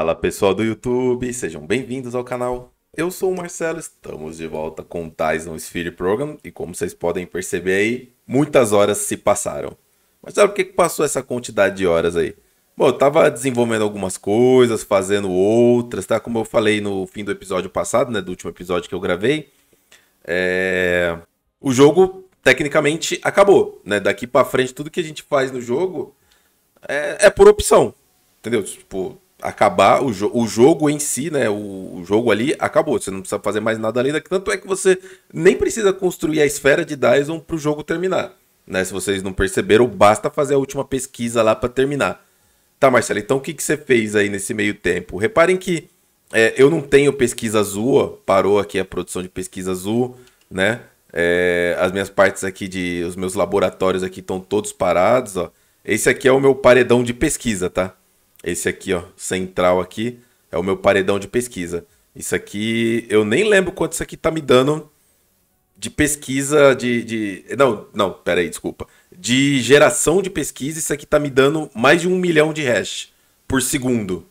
Fala pessoal do YouTube, sejam bem-vindos ao canal. Eu sou o Marcelo, estamos de volta com o Tyson Sphere Program e como vocês podem perceber aí, muitas horas se passaram. Mas sabe por que passou essa quantidade de horas aí? Bom, eu tava desenvolvendo algumas coisas, fazendo outras, tá? Como eu falei no fim do episódio passado, né? Do último episódio que eu gravei. É... O jogo, tecnicamente, acabou, né? Daqui para frente, tudo que a gente faz no jogo é, é por opção, entendeu? Tipo, acabar o, jo o jogo em si, né? O, o, jogo ali acabou. Você não precisa fazer mais nada além daqui. Tanto é que você nem precisa construir a esfera de Dyson para o jogo terminar. Né? Se vocês não perceberam, basta fazer a última pesquisa lá para terminar. Tá, Marcelo, então o que, que você fez aí nesse meio tempo? Reparem que é, eu não tenho pesquisa azul, parou aqui a produção de pesquisa azul, né? É, as minhas partes aqui de. Os meus laboratórios aqui estão todos parados, ó. Esse aqui é o meu paredão de pesquisa, tá? Esse aqui, ó, central aqui, é o meu paredão de pesquisa. Isso aqui, eu nem lembro quanto isso aqui tá me dando de pesquisa de. de não, não, peraí, desculpa. De geração de pesquisa, isso aqui tá me dando mais de um milhão de hash por segundo.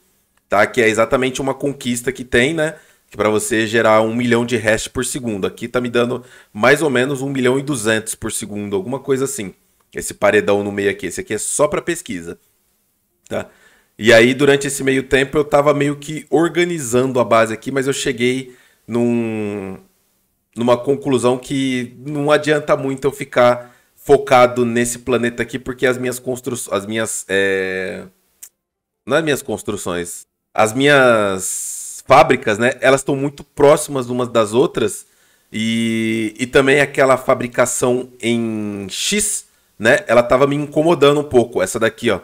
Tá? Que é exatamente uma conquista que tem, né? Que para você gerar um milhão de hash por segundo. Aqui tá me dando mais ou menos um milhão e duzentos por segundo, alguma coisa assim. Esse paredão no meio aqui. Esse aqui é só para pesquisa. Tá? E aí, durante esse meio tempo, eu estava meio que organizando a base aqui, mas eu cheguei num, numa conclusão que não adianta muito eu ficar focado nesse planeta aqui, porque as minhas construções. As minhas. Eh, é... Não as minhas construções. As minhas fábricas, né? Elas estão muito próximas umas das outras. E, e também aquela fabricação em X, né? Ela tava me incomodando um pouco. Essa daqui, ó.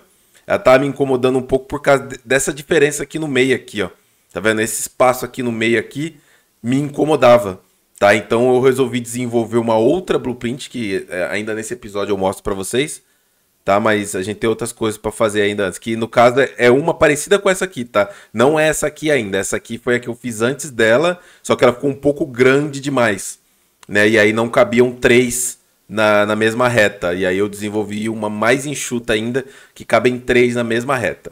Ela tá me incomodando um pouco por causa dessa diferença aqui no meio aqui, ó. Tá vendo? Esse espaço aqui no meio aqui me incomodava, tá? Então eu resolvi desenvolver uma outra blueprint que é, ainda nesse episódio eu mostro para vocês, tá? Mas a gente tem outras coisas para fazer ainda antes, que no caso é, é uma parecida com essa aqui, tá? Não é essa aqui ainda, essa aqui foi a que eu fiz antes dela, só que ela ficou um pouco grande demais, né? E aí não cabiam três na, na mesma reta. E aí eu desenvolvi uma mais enxuta ainda, que cabem três na mesma reta.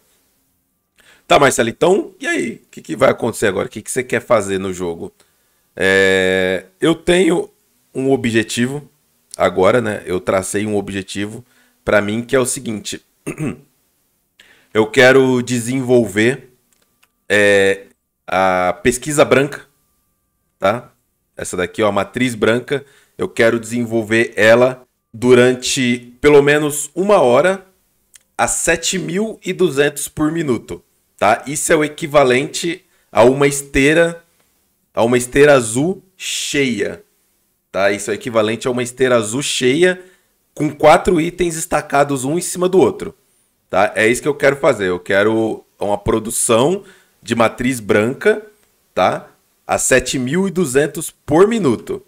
Tá, Marcelo, então, e aí? O que, que vai acontecer agora? O que, que você quer fazer no jogo? É, eu tenho um objetivo agora, né? Eu tracei um objetivo para mim que é o seguinte: eu quero desenvolver é, a pesquisa branca, tá? Essa daqui, ó, a matriz branca eu quero desenvolver ela durante pelo menos uma hora a 7.200 por minuto, tá? Isso é o equivalente a uma esteira a uma esteira azul cheia, tá? Isso é equivalente a uma esteira azul cheia com quatro itens estacados um em cima do outro, tá? É isso que eu quero fazer. Eu quero uma produção de matriz branca, tá? A 7.200 por minuto.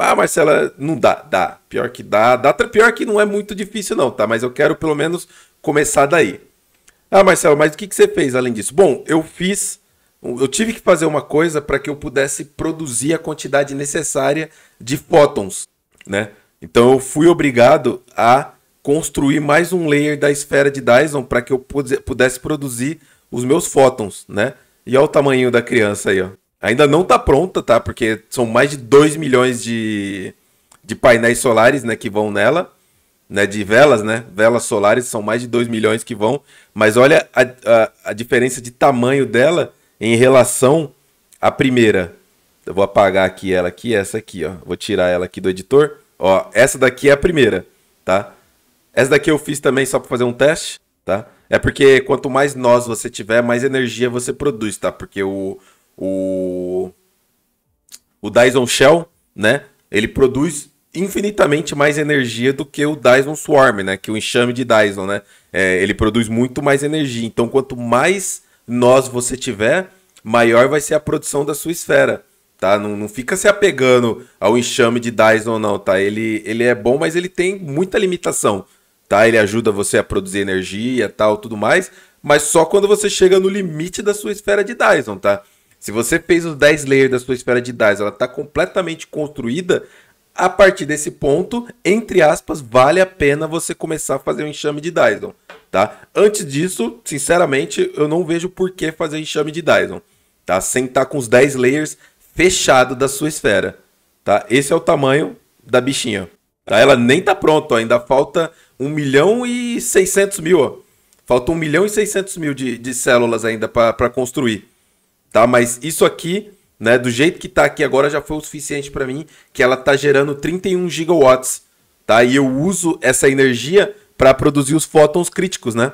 Ah, Marcela, não dá. Dá. Pior que dá. Dá pior que não é muito difícil, não, tá? Mas eu quero pelo menos começar daí. Ah, Marcelo, mas o que, que você fez além disso? Bom, eu fiz. Eu tive que fazer uma coisa para que eu pudesse produzir a quantidade necessária de fótons, né? Então eu fui obrigado a construir mais um layer da esfera de Dyson para que eu pudesse produzir os meus fótons, né? E olha o tamanho da criança aí, ó. Ainda não está pronta, tá? Porque são mais de 2 milhões de, de painéis solares né, que vão nela. Né, de velas, né? Velas solares são mais de 2 milhões que vão. Mas olha a, a, a diferença de tamanho dela em relação à primeira. Eu vou apagar aqui ela aqui, essa aqui, ó. Vou tirar ela aqui do editor. Ó, essa daqui é a primeira, tá? Essa daqui eu fiz também só para fazer um teste, tá? É porque quanto mais nós você tiver, mais energia você produz, tá? Porque o, o, o Dyson Shell, né? Ele produz infinitamente mais energia do que o Dyson Swarm, né? Que é o enxame de Dyson, né? É, ele produz muito mais energia. Então, quanto mais nós você tiver, maior vai ser a produção da sua esfera, tá? Não, não fica se apegando ao enxame de Dyson, não, tá? Ele, ele é bom, mas ele tem muita limitação, tá? Ele ajuda você a produzir energia, tal, tudo mais, mas só quando você chega no limite da sua esfera de Dyson, tá? Se você fez os 10 layers da sua esfera de DAIs, ela está completamente construída, a partir desse ponto, entre aspas, vale a pena você começar a fazer um enxame de Dyson, tá? Antes disso, sinceramente, eu não vejo por que fazer enxame de Dyson, tá? Sem estar tá com os 10 layers fechado da sua esfera, tá? Esse é o tamanho da bichinha, tá? Ela nem tá pronta, ainda falta 1 milhão e 600 mil, ó. Falta 1 milhão e 600 mil de, de células ainda para construir tá? Mas isso aqui, né, do jeito que tá aqui agora já foi o suficiente para mim, que ela tá gerando 31 gigawatts, tá? E eu uso essa energia para produzir os fótons críticos, né?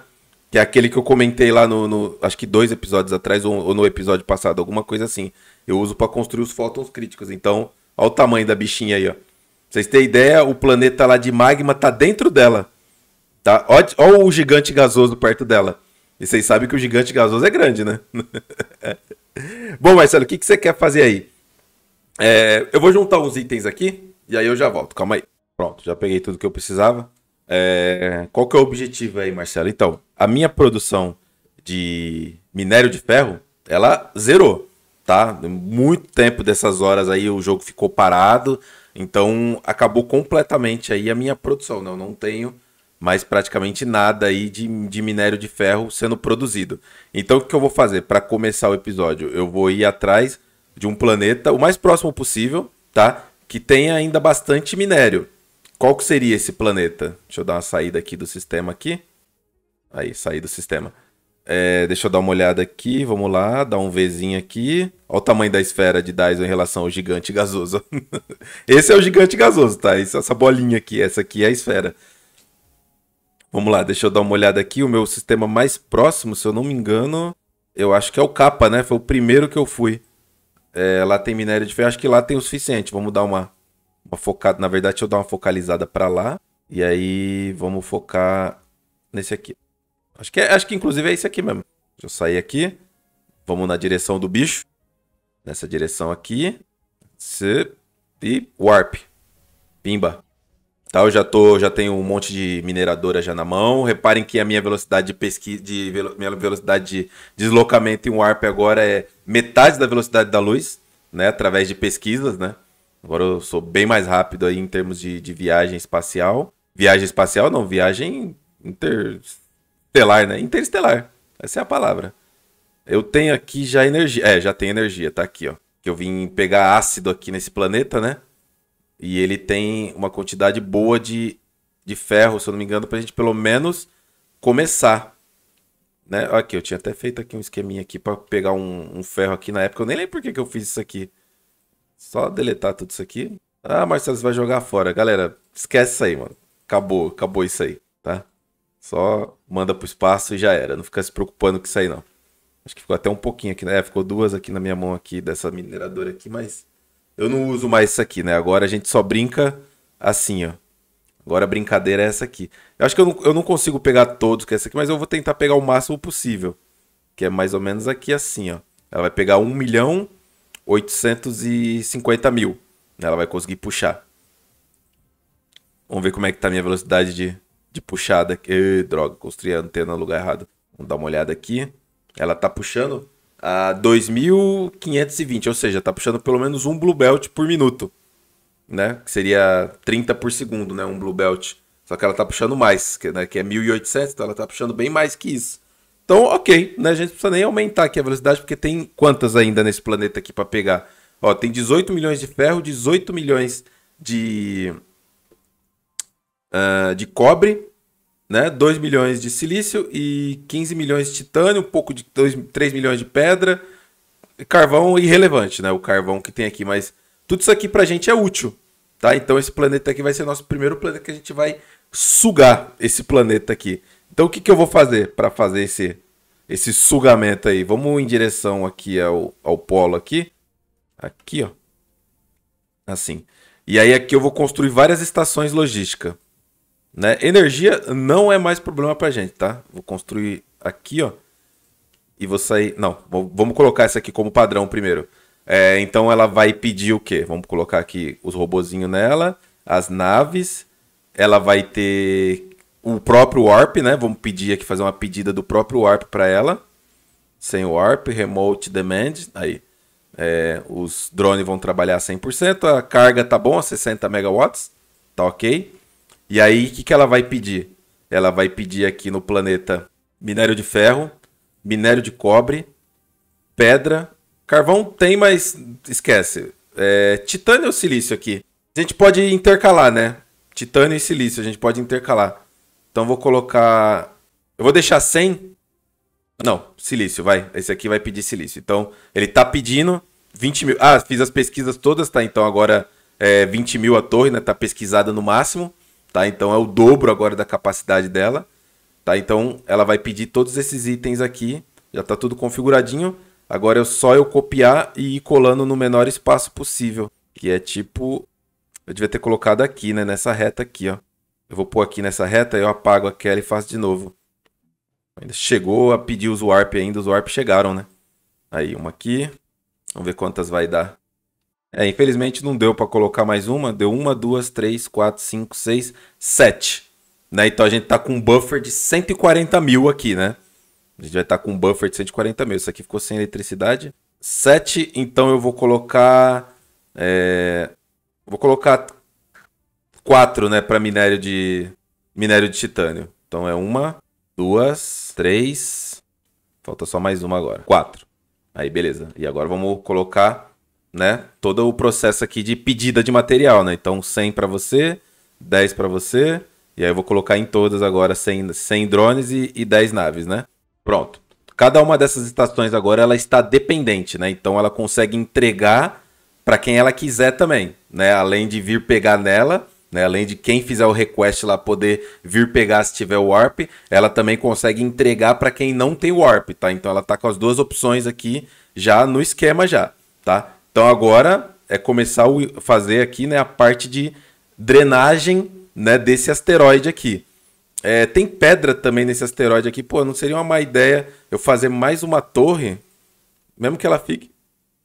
Que é aquele que eu comentei lá no, no acho que dois episódios atrás ou, ou, no episódio passado, alguma coisa assim. Eu uso para construir os fótons críticos. Então, olha o tamanho da bichinha aí, ó. vocês terem ideia, o planeta lá de magma tá dentro dela. Tá? Olha, olha o gigante gasoso perto dela. E vocês sabem que o gigante gasoso é grande, né? Bom, Marcelo, o que, que você quer fazer aí? É, eu vou juntar uns itens aqui e aí eu já volto. Calma aí. Pronto, já peguei tudo que eu precisava. É, qual que é o objetivo aí, Marcelo? Então, a minha produção de minério de ferro, ela zerou, tá? Muito tempo dessas horas aí o jogo ficou parado, então acabou completamente aí a minha produção. Não, né? Eu não tenho mas praticamente nada aí de, de minério de ferro sendo produzido. Então o que eu vou fazer para começar o episódio? Eu vou ir atrás de um planeta o mais próximo possível, tá? Que tenha ainda bastante minério. Qual que seria esse planeta? Deixa eu dar uma saída aqui do sistema aqui. Aí, saí do sistema. É, deixa eu dar uma olhada aqui, vamos lá, dar um Vzinho aqui. Olha o tamanho da esfera de Dyson em relação ao gigante gasoso. esse é o gigante gasoso, tá? Essa bolinha aqui, essa aqui é a esfera. Vamos lá, deixa eu dar uma olhada aqui. O meu sistema mais próximo, se eu não me engano, eu acho que é o capa, né? Foi o primeiro que eu fui. É, lá tem minério de ferro, acho que lá tem o suficiente. Vamos dar uma, uma focada. Na verdade, deixa eu dar uma focalizada para lá. E aí vamos focar nesse aqui. Acho que, é, acho que inclusive é esse aqui mesmo. Deixa eu sair aqui. Vamos na direção do bicho. Nessa direção aqui. E warp. Pimba. Tá, eu já, tô, já tenho um monte de mineradora já na mão. Reparem que a minha velocidade de pesquisa, de, minha velocidade de deslocamento em warp agora é metade da velocidade da luz, né? Através de pesquisas, né? Agora eu sou bem mais rápido aí em termos de, de viagem espacial. Viagem espacial não, viagem interestelar, né? Interestelar. Essa é a palavra. Eu tenho aqui já energia. É, já tem energia, tá aqui, ó. Que eu vim pegar ácido aqui nesse planeta, né? E ele tem uma quantidade boa de, de ferro, se eu não me engano, para a gente pelo menos começar. Né? Aqui, eu tinha até feito aqui um esqueminha aqui para pegar um, um, ferro aqui na época. Eu nem lembro por que, que eu fiz isso aqui. Só deletar tudo isso aqui. Ah, Marcelo, você vai jogar fora. Galera, esquece isso aí, mano. Acabou, acabou isso aí, tá? Só manda pro espaço e já era. Não fica se preocupando com isso aí, não. Acho que ficou até um pouquinho aqui, né? É, ficou duas aqui na minha mão aqui, dessa mineradora aqui, mas... Eu não uso mais isso aqui, né? Agora a gente só brinca assim, ó. Agora a brincadeira é essa aqui. Eu acho que eu não, eu não consigo pegar todos que é essa aqui, mas eu vou tentar pegar o máximo possível. Que é mais ou menos aqui assim, ó. Ela vai pegar 1 milhão 850 mil. Né? Ela vai conseguir puxar. Vamos ver como é que tá a minha velocidade de, de puxada. Ê, droga, construí a antena no lugar errado. Vamos dar uma olhada aqui. Ela tá puxando a 2.520, ou seja, tá puxando pelo menos um blue belt por minuto, né? Que seria 30 por segundo, né? Um blue belt. Só que ela tá puxando mais, que, né? que é 1.800, então ela tá puxando bem mais que isso. Então, ok, né? A gente precisa nem aumentar aqui a velocidade, porque tem quantas ainda nesse planeta aqui para pegar? Ó, tem 18 milhões de ferro, 18 milhões de, uh, de cobre, né? 2 milhões de silício e 15 milhões de titânio, um pouco de 2, 3 milhões de pedra. Carvão irrelevante, né? O carvão que tem aqui, mas tudo isso aqui pra gente é útil, tá? Então esse planeta aqui vai ser nosso primeiro planeta que a gente vai sugar esse planeta aqui. Então o que, que eu vou fazer para fazer esse, esse sugamento aí? Vamos em direção aqui ao, ao polo aqui. Aqui, ó. Assim. E aí aqui eu vou construir várias estações logística. Né? Energia não é mais problema pra gente, tá? Vou construir aqui, ó. E vou sair. Não, vamos colocar essa aqui como padrão primeiro. É, então ela vai pedir o quê? Vamos colocar aqui os robozinhos nela, as naves. Ela vai ter o próprio warp, né? Vamos pedir aqui, fazer uma pedida do próprio warp para ela. Sem warp, remote demand. Aí. É, os drones vão trabalhar 100%. A carga tá bom, 60 megawatts. Tá ok. E aí, o que, que ela vai pedir? Ela vai pedir aqui no planeta minério de ferro, minério de cobre, pedra. Carvão tem, mas esquece. É, titânio ou silício aqui? A gente pode intercalar, né? Titânio e silício, a gente pode intercalar. Então vou colocar. Eu vou deixar 100. Não, silício, vai. Esse aqui vai pedir silício. Então ele tá pedindo 20 mil. Ah, fiz as pesquisas todas, tá? Então agora é 20 mil a torre, né? Tá pesquisada no máximo tá? Então é o dobro agora da capacidade dela, tá? Então ela vai pedir todos esses itens aqui, já está tudo configuradinho. Agora é só eu copiar e ir colando no menor espaço possível, que é tipo eu devia ter colocado aqui, né, nessa reta aqui, ó. Eu vou pôr aqui nessa reta, eu apago aquela e faço de novo. chegou a pedir os warp ainda, os warp chegaram, né? Aí uma aqui. Vamos ver quantas vai dar. É, infelizmente não deu para colocar mais uma. Deu uma, duas, três, quatro, cinco, seis, sete. Né? Então a gente tá com um buffer de 140 mil aqui, né? A gente vai estar tá com um buffer de 140 mil. Isso aqui ficou sem eletricidade. 7, então eu vou colocar. É, vou colocar 4, né? Para minério de. Minério de titânio. Então é uma, duas, três. Falta só mais uma agora. Quatro. Aí, beleza. E agora vamos colocar né, todo o processo aqui de pedida de material, né? Então 100 para você, 10 para você, e aí eu vou colocar em todas agora 100, 100 drones e, e 10 naves, né? Pronto. Cada uma dessas estações agora ela está dependente, né? Então ela consegue entregar para quem ela quiser também, né? Além de vir pegar nela, né? Além de quem fizer o request lá poder vir pegar se tiver o warp, ela também consegue entregar para quem não tem warp, tá? Então ela tá com as duas opções aqui já no esquema já, tá? Então agora é começar a fazer aqui né, a parte de drenagem né, desse asteroide aqui. É, tem pedra também nesse asteroide aqui. Pô, não seria uma má ideia eu fazer mais uma torre, mesmo que ela fique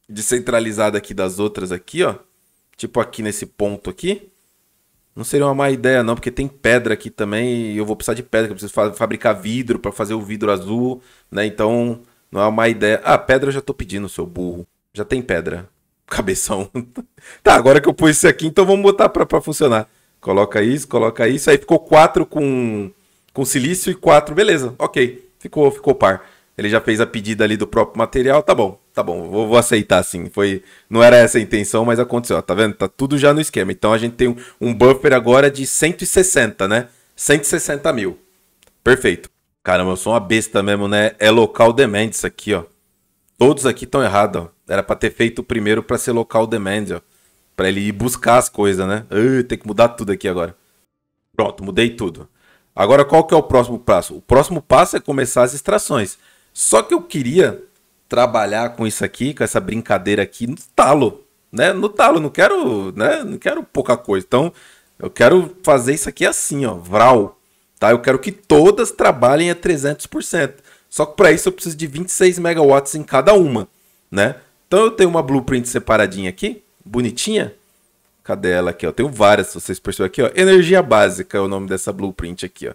descentralizada aqui das outras aqui, ó. Tipo aqui nesse ponto aqui. Não seria uma má ideia não, porque tem pedra aqui também e eu vou precisar de pedra, que eu preciso fa fabricar vidro para fazer o vidro azul, né? Então, não é uma má ideia. Ah, pedra eu já tô pedindo, seu burro. Já tem pedra cabeção. tá, agora que eu pus isso aqui, então vamos botar pra, pra funcionar. Coloca isso, coloca isso. Aí ficou quatro com, com silício e quatro. Beleza, ok. Ficou, ficou par. Ele já fez a pedida ali do próprio material. Tá bom, tá bom. Vou, vou aceitar assim. Foi, não era essa a intenção, mas aconteceu. Ó, tá vendo? Tá tudo já no esquema. Então a gente tem um, um buffer agora de 160, né? 160 mil. Perfeito. Caramba, eu sou uma besta mesmo, né? É local demand isso aqui, ó. Todos aqui estão errados, ó. Era pra ter feito o primeiro pra ser local demand, ó. Pra ele ir buscar as coisas, né? Uh, tem que mudar tudo aqui agora. Pronto, mudei tudo. Agora qual que é o próximo passo? O próximo passo é começar as extrações. Só que eu queria trabalhar com isso aqui, com essa brincadeira aqui no talo, né? No talo, não quero, né? Não quero pouca coisa. Então, eu quero fazer isso aqui assim, ó, vral, tá? Eu quero que todas trabalhem a 300%. Só que para isso eu preciso de 26 megawatts em cada uma, né? Então eu tenho uma blueprint separadinha aqui, bonitinha. Cadê ela aqui? Ó? Eu tenho várias, se vocês perceberam aqui. Ó. Energia básica é o nome dessa blueprint aqui. Ó.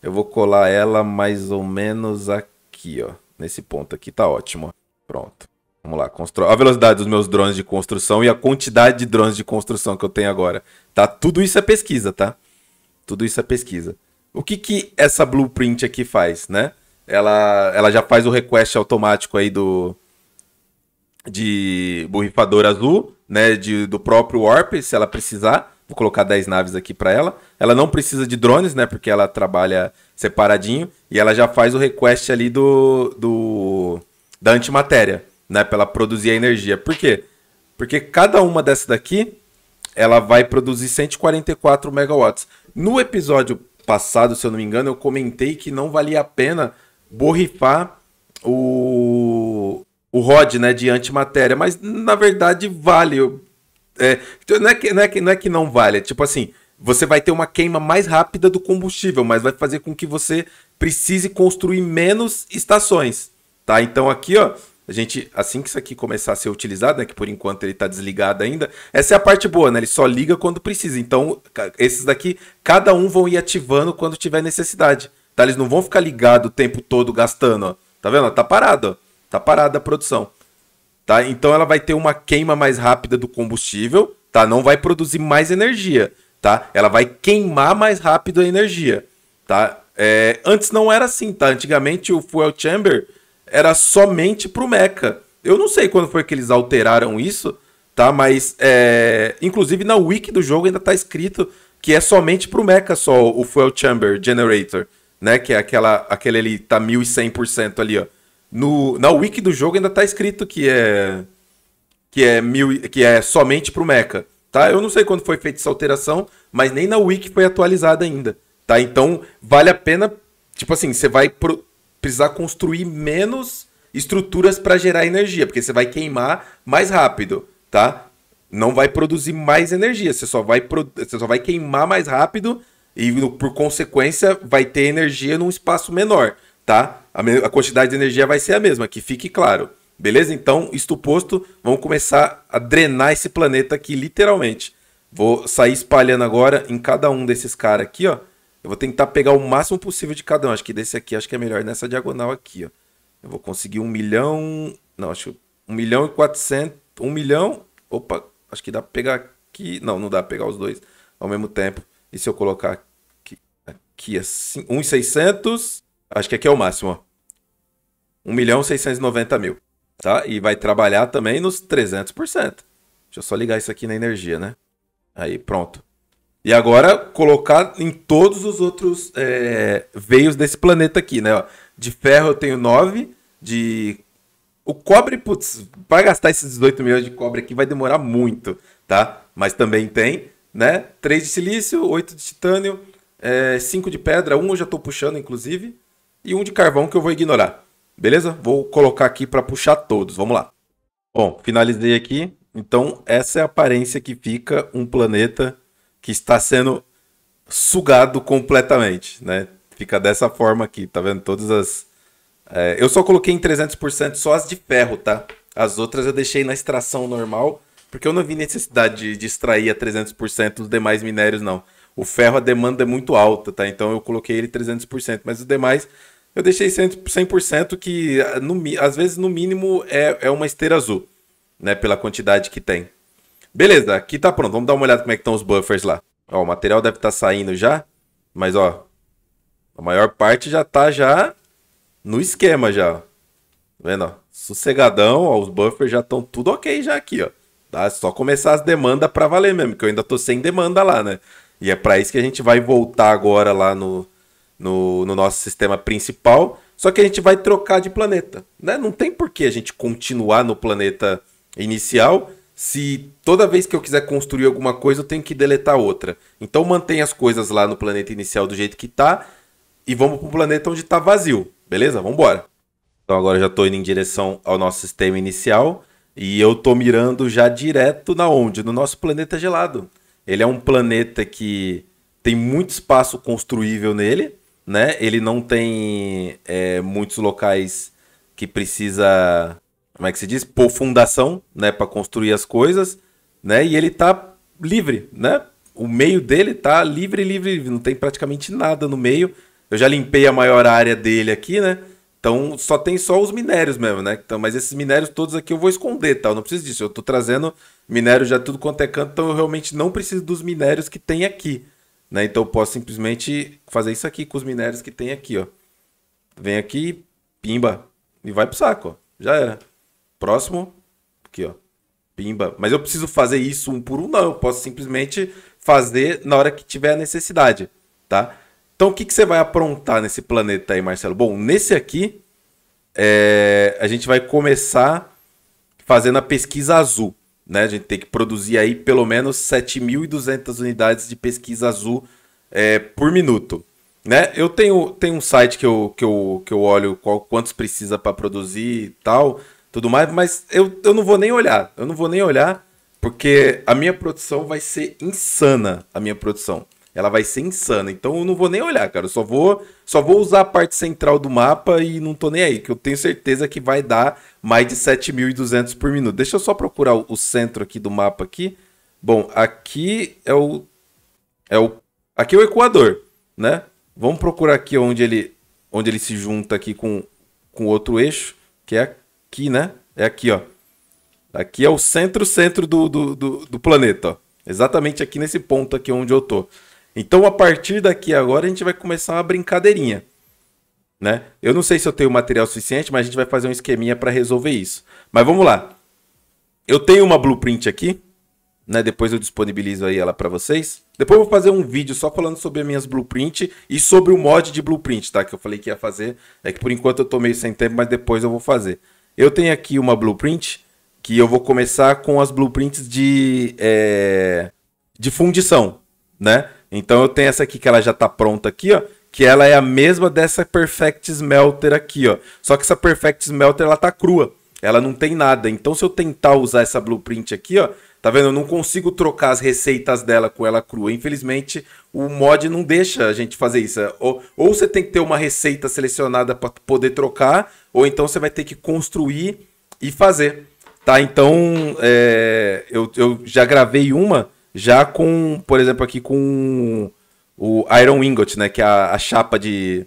Eu vou colar ela mais ou menos aqui, ó. Nesse ponto aqui, tá ótimo. Ó. Pronto. Vamos lá, constru... a velocidade dos meus drones de construção e a quantidade de drones de construção que eu tenho agora. Tá? Tudo isso é pesquisa, tá? Tudo isso é pesquisa. O que, que essa blueprint aqui faz, né? Ela, ela já faz o request automático aí do, de borrifador azul, né, de, do próprio Warp, se ela precisar. Vou colocar 10 naves aqui para ela. Ela não precisa de drones, né, porque ela trabalha separadinho e ela já faz o request ali do, do da antimatéria, né, para ela produzir a energia. Por quê? Porque cada uma dessa daqui ela vai produzir 144 megawatts. No episódio passado, se eu não me engano, eu comentei que não valia a pena borrifar o o ROD, né, de antimatéria, mas na verdade vale. É, então, não, é que, não, é que, não é que não vale, é tipo assim, você vai ter uma queima mais rápida do combustível, mas vai fazer com que você precise construir menos estações, tá? Então aqui, ó, a gente, assim que isso aqui começar a ser utilizado, né, que por enquanto ele está desligado ainda, essa é a parte boa, né? Ele só liga quando precisa. Então, esses daqui, cada um vão ir ativando quando tiver necessidade, tá? Eles não vão ficar ligados o tempo todo gastando, ó. Tá vendo? Tá parado, ó. Tá parada a produção. Tá? Então ela vai ter uma queima mais rápida do combustível, tá? Não vai produzir mais energia, tá? Ela vai queimar mais rápido a energia, tá? É, antes não era assim, tá? Antigamente o fuel chamber era somente pro mecha. Eu não sei quando foi que eles alteraram isso, tá? Mas é, inclusive na wiki do jogo ainda tá escrito que é somente pro mecha só o fuel chamber generator, né? Que é aquela aquele ali tá 1100% ali, ó no, na wiki do jogo ainda tá escrito que é que é mil, que é somente pro Mecha, tá? Eu não sei quando foi feita essa alteração, mas nem na wiki foi atualizada ainda, tá? Então, vale a pena, tipo assim, você vai pro, precisar construir menos estruturas para gerar energia, porque você vai queimar mais rápido, tá? Não vai produzir mais energia, você só vai você só vai queimar mais rápido e por consequência vai ter energia num espaço menor, tá? a, quantidade de energia vai ser a mesma, que fique claro. Beleza? Então, isto posto, vamos começar a drenar esse planeta aqui, literalmente. Vou sair espalhando agora em cada um desses caras aqui, ó. Eu vou tentar pegar o máximo possível de cada um. Acho que desse aqui, acho que é melhor nessa diagonal aqui, ó. Eu vou conseguir um milhão... Não, acho que um milhão e quatrocentos... Um milhão... Opa, acho que dá pra pegar aqui... Não, não dá pra pegar os dois ao mesmo tempo. E se eu colocar aqui, aqui assim... Um e seiscentos... Acho que aqui é o máximo, ó. 1 milhão 690 mil, tá? E vai trabalhar também nos 300%. Deixa eu só ligar isso aqui na energia, né? Aí, pronto. E agora colocar em todos os outros é, veios desse planeta aqui, né? de ferro eu tenho 9, de... O cobre, putz, para gastar esses 18 milhões de cobre aqui vai demorar muito, tá? Mas também tem, né? 3 de silício, 8 de titânio, é, 5 de pedra, 1 eu já tô puxando, inclusive e um de carvão que eu vou ignorar. Beleza? Vou colocar aqui para puxar todos. Vamos lá. Bom, finalizei aqui. Então, essa é a aparência que fica um planeta que está sendo sugado completamente, né? Fica dessa forma aqui, tá vendo? Todas as... É, eu só coloquei em 300% só as de ferro, tá? As outras eu deixei na extração normal, porque eu não vi necessidade de, de extrair a 300% os demais minérios, não. O ferro, a demanda é muito alta, tá? Então eu coloquei ele 300%, mas os demais eu deixei 100%, que ah, no, às vezes no mínimo é, é uma esteira azul, né? Pela quantidade que tem. Beleza, aqui tá pronto. Vamos dar uma olhada como é que estão os buffers lá. Ó, o material deve estar tá saindo já, mas ó, a maior parte já tá já no esquema já. Tá vendo? Ó? Sossegadão, ó, os buffers já estão tudo ok já aqui, ó. Tá? Só começar as demandas para valer mesmo, que eu ainda tô sem demanda lá, né? E é para isso que a gente vai voltar agora lá no no, no nosso sistema principal, só que a gente vai trocar de planeta. Né? Não tem por que a gente continuar no planeta inicial se toda vez que eu quiser construir alguma coisa eu tenho que deletar outra. Então mantém as coisas lá no planeta inicial do jeito que tá e vamos para o planeta onde está vazio. Beleza? Vamos embora. Então agora já estou indo em direção ao nosso sistema inicial e eu estou mirando já direto na onde? No nosso planeta gelado. Ele é um planeta que tem muito espaço construível nele, né? Ele não tem é, muitos locais que precisa, como é que se diz, por fundação, né, para construir as coisas, né? E ele tá livre, né? O meio dele tá livre, livre, livre, não tem praticamente nada no meio. Eu já limpei a maior área dele aqui, né? Então só tem só os minérios mesmo, né? Então, mas esses minérios todos aqui eu vou esconder, tá? Eu não preciso disso. Eu tô trazendo minérios já tudo quanto é canto, então eu realmente não preciso dos minérios que tem aqui. Né? Então eu posso simplesmente fazer isso aqui com os minérios que tem aqui, ó. Vem aqui, pimba, e vai pro saco, ó. Já era. Próximo, aqui, ó. Pimba. Mas eu preciso fazer isso um por um? Não, eu posso simplesmente fazer na hora que tiver a necessidade, tá? Então o que, que você vai aprontar nesse planeta aí, Marcelo? Bom, nesse aqui, é... a gente vai começar fazendo a pesquisa azul. Né? A gente tem que produzir aí pelo menos 7.200 unidades de pesquisa azul é, por minuto. Né? Eu tenho, tenho um site que eu, que eu, que eu olho qual, quantos precisa para produzir e tal, tudo mais, mas eu, eu não vou nem olhar. Eu não vou nem olhar, porque a minha produção vai ser insana, a minha produção. Ela vai ser insana. Então eu não vou nem olhar, cara. Eu só vou, só vou usar a parte central do mapa e não tô nem aí. Que eu tenho certeza que vai dar mais de 7.200 por minuto. Deixa eu só procurar o centro aqui do mapa aqui. Bom, aqui é o... É o aqui é o Equador, né? Vamos procurar aqui onde ele, onde ele se junta aqui com com outro eixo. Que é aqui, né? É aqui, ó. Aqui é o centro-centro do, do, do, do planeta, ó. Exatamente aqui nesse ponto aqui onde eu tô. Então, a partir daqui agora, a gente vai começar uma brincadeirinha. Né? Eu não sei se eu tenho material suficiente, mas a gente vai fazer um esqueminha para resolver isso. Mas vamos lá. Eu tenho uma blueprint aqui, né? Depois eu disponibilizo aí ela para vocês. Depois eu vou fazer um vídeo só falando sobre as minhas blueprint e sobre o mod de blueprint, tá? Que eu falei que ia fazer. É que por enquanto eu estou meio sem tempo, mas depois eu vou fazer. Eu tenho aqui uma blueprint que eu vou começar com as blueprints de, é... de fundição, né? Então eu tenho essa aqui que ela já tá pronta aqui, ó. Que ela é a mesma dessa Perfect Smelter aqui, ó. Só que essa Perfect Smelter, ela tá crua. Ela não tem nada. Então se eu tentar usar essa Blueprint aqui, ó. Tá vendo? Eu não consigo trocar as receitas dela com ela crua. Infelizmente, o mod não deixa a gente fazer isso. Ou, ou você tem que ter uma receita selecionada para poder trocar, ou então você vai ter que construir e fazer. Tá? Então, é, eu, eu já gravei uma já com, por exemplo, aqui com o Iron Ingot, né? Que é a, a chapa de.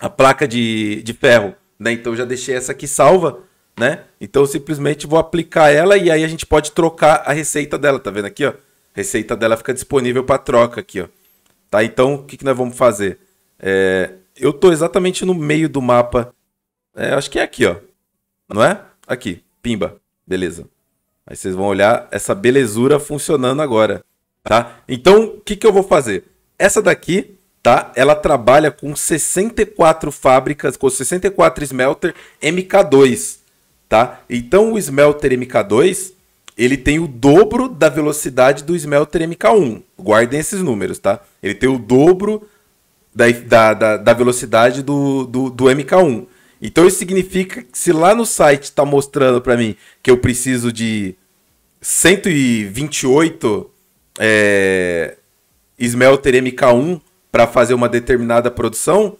a placa de, de ferro, né? Então eu já deixei essa aqui salva, né? Então eu simplesmente vou aplicar ela e aí a gente pode trocar a receita dela, tá vendo aqui, ó? A receita dela fica disponível para troca aqui, ó. Tá? Então o que, que nós vamos fazer? É, eu tô exatamente no meio do mapa. É, acho que é aqui, ó. Não é? Aqui, pimba. Beleza. Aí vocês vão olhar essa belezura funcionando agora, tá? Então, o que, que eu vou fazer? Essa daqui, tá? Ela trabalha com 64 fábricas, com 64 smelter MK2, tá? Então, o smelter MK2, ele tem o dobro da velocidade do smelter MK1. Guardem esses números, tá? Ele tem o dobro da, da, da, da velocidade do, do, do MK1. Então isso significa que se lá no site está mostrando para mim que eu preciso de 128 é, Smelter MK1 para fazer uma determinada produção,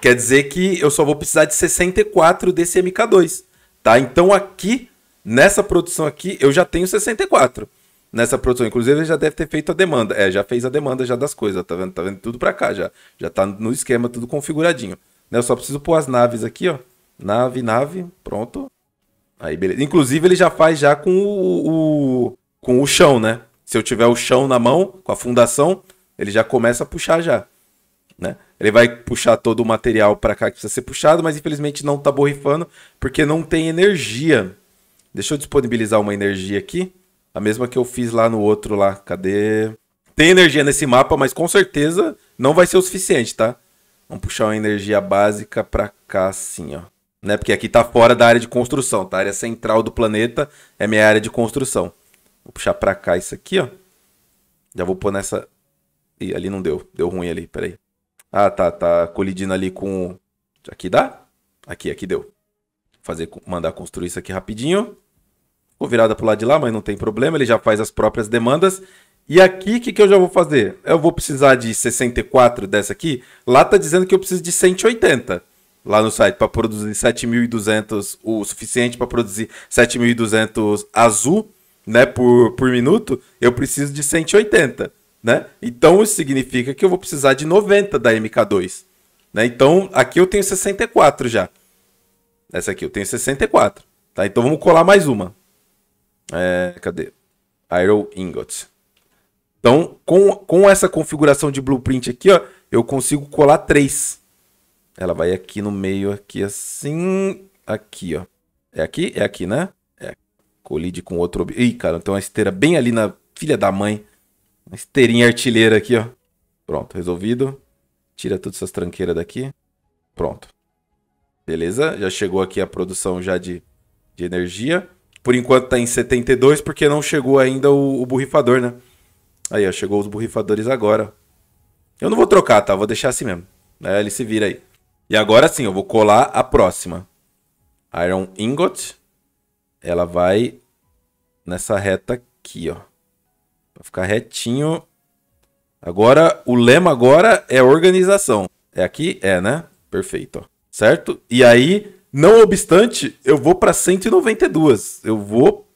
quer dizer que eu só vou precisar de 64 desse MK2, tá? Então aqui, nessa produção aqui, eu já tenho 64 nessa produção. Inclusive, ele já deve ter feito a demanda. É, já fez a demanda já das coisas, tá vendo? Tá vendo tudo para cá já. Já tá no esquema, tudo configuradinho. Né, eu só preciso pôr as naves aqui, ó. Nave, nave, pronto. Aí, beleza. Inclusive, ele já faz já com o, o, com o chão, né? Se eu tiver o chão na mão, com a fundação, ele já começa a puxar já. Né? Ele vai puxar todo o material para cá que precisa ser puxado, mas infelizmente não tá borrifando, porque não tem energia. Deixa eu disponibilizar uma energia aqui. A mesma que eu fiz lá no outro lá. Cadê? Tem energia nesse mapa, mas com certeza não vai ser o suficiente, tá? Vamos puxar uma energia básica para cá assim, ó. Né? Porque aqui tá fora da área de construção, tá? A área central do planeta é minha área de construção. Vou puxar para cá isso aqui, ó. Já vou pôr nessa... Ih, ali não deu. Deu ruim ali, peraí. Ah, tá, tá colidindo ali com... Aqui dá? Aqui, aqui deu. Vou fazer, mandar construir isso aqui rapidinho. Ficou virada pro lado de lá, mas não tem problema. Ele já faz as próprias demandas. E aqui, o que, que eu já vou fazer? Eu vou precisar de 64 dessa aqui. Lá tá dizendo que eu preciso de 180 lá no site para produzir 7.200, o suficiente para produzir 7.200 azul, né, por, por minuto. Eu preciso de 180, né? Então, isso significa que eu vou precisar de 90 da MK2, né? Então, aqui eu tenho 64 já. Essa aqui eu tenho 64, tá? Então, vamos colar mais uma. É, cadê? Iron Ingots. Então, com, com essa configuração de blueprint aqui, ó, eu consigo colar três. Ela vai aqui no meio, aqui assim, aqui, ó. É aqui? É aqui, né? É. Colide com outro... Ih, cara, tem uma esteira bem ali na filha da mãe. Uma esteirinha artilheira aqui, ó. Pronto, resolvido. Tira todas essas tranqueiras daqui. Pronto. Beleza? Já chegou aqui a produção já de, de energia. Por enquanto tá em 72, porque não chegou ainda o, o borrifador, né? Aí, ó, chegou os borrifadores agora. Eu não vou trocar, tá? Vou deixar assim mesmo. Aí é, ele se vira aí. E agora sim, eu vou colar a próxima. Iron Ingot. Ela vai nessa reta aqui, ó. Pra ficar retinho. Agora, o lema agora é organização. É aqui? É, né? Perfeito, ó. Certo? E aí, não obstante, eu vou pra 192. Eu vou...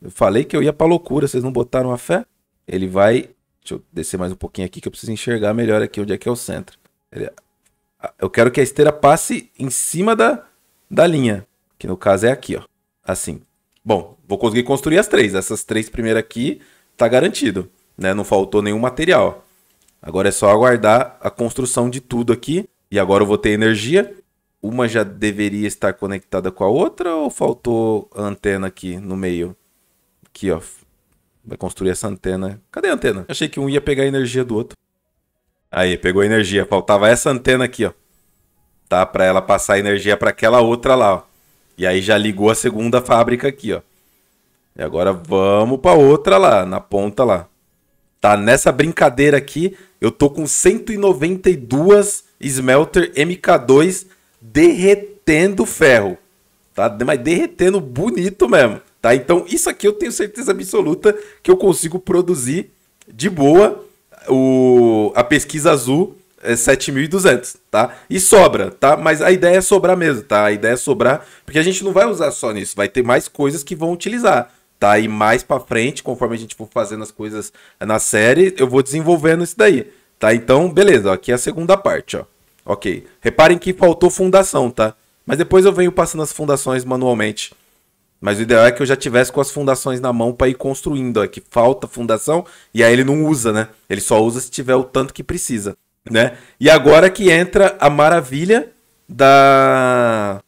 Eu falei que eu ia pra loucura, vocês não botaram a fé? ele vai. Deixa eu descer mais um pouquinho aqui que eu preciso enxergar melhor aqui onde é que é o centro. Ele, eu quero que a esteira passe em cima da, da linha, que no caso é aqui, ó. Assim. Bom, vou conseguir construir as três. Essas três primeiras aqui tá garantido, né? Não faltou nenhum material. Agora é só aguardar a construção de tudo aqui. E agora eu vou ter energia. Uma já deveria estar conectada com a outra ou faltou a antena aqui no meio? Aqui, ó. Vai construir essa antena. Cadê a antena? Achei que um ia pegar a energia do outro. Aí, pegou a energia. Faltava essa antena aqui, ó. Tá? Pra ela passar energia para aquela outra lá, ó. E aí já ligou a segunda fábrica aqui, ó. E agora vamos pra outra lá, na ponta lá. Tá? Nessa brincadeira aqui, eu tô com 192 Smelter MK2 derretendo ferro. Tá? Mas derretendo bonito mesmo. Tá? Então, isso aqui eu tenho certeza absoluta que eu consigo produzir de boa o, a pesquisa azul é 7.200, tá? E sobra, tá? Mas a ideia é sobrar mesmo, tá? A ideia é sobrar, porque a gente não vai usar só nisso, vai ter mais coisas que vão utilizar, tá? E mais para frente, conforme a gente for fazendo as coisas na série, eu vou desenvolvendo isso daí, tá? Então, beleza, ó, aqui é a segunda parte, ó. Ok. Reparem que faltou fundação, tá? Mas depois eu venho passando as fundações manualmente. Mas o ideal é que eu já tivesse com as fundações na mão para ir construindo. É que falta fundação e aí ele não usa, né? Ele só usa se tiver o tanto que precisa, né? E agora que entra a maravilha da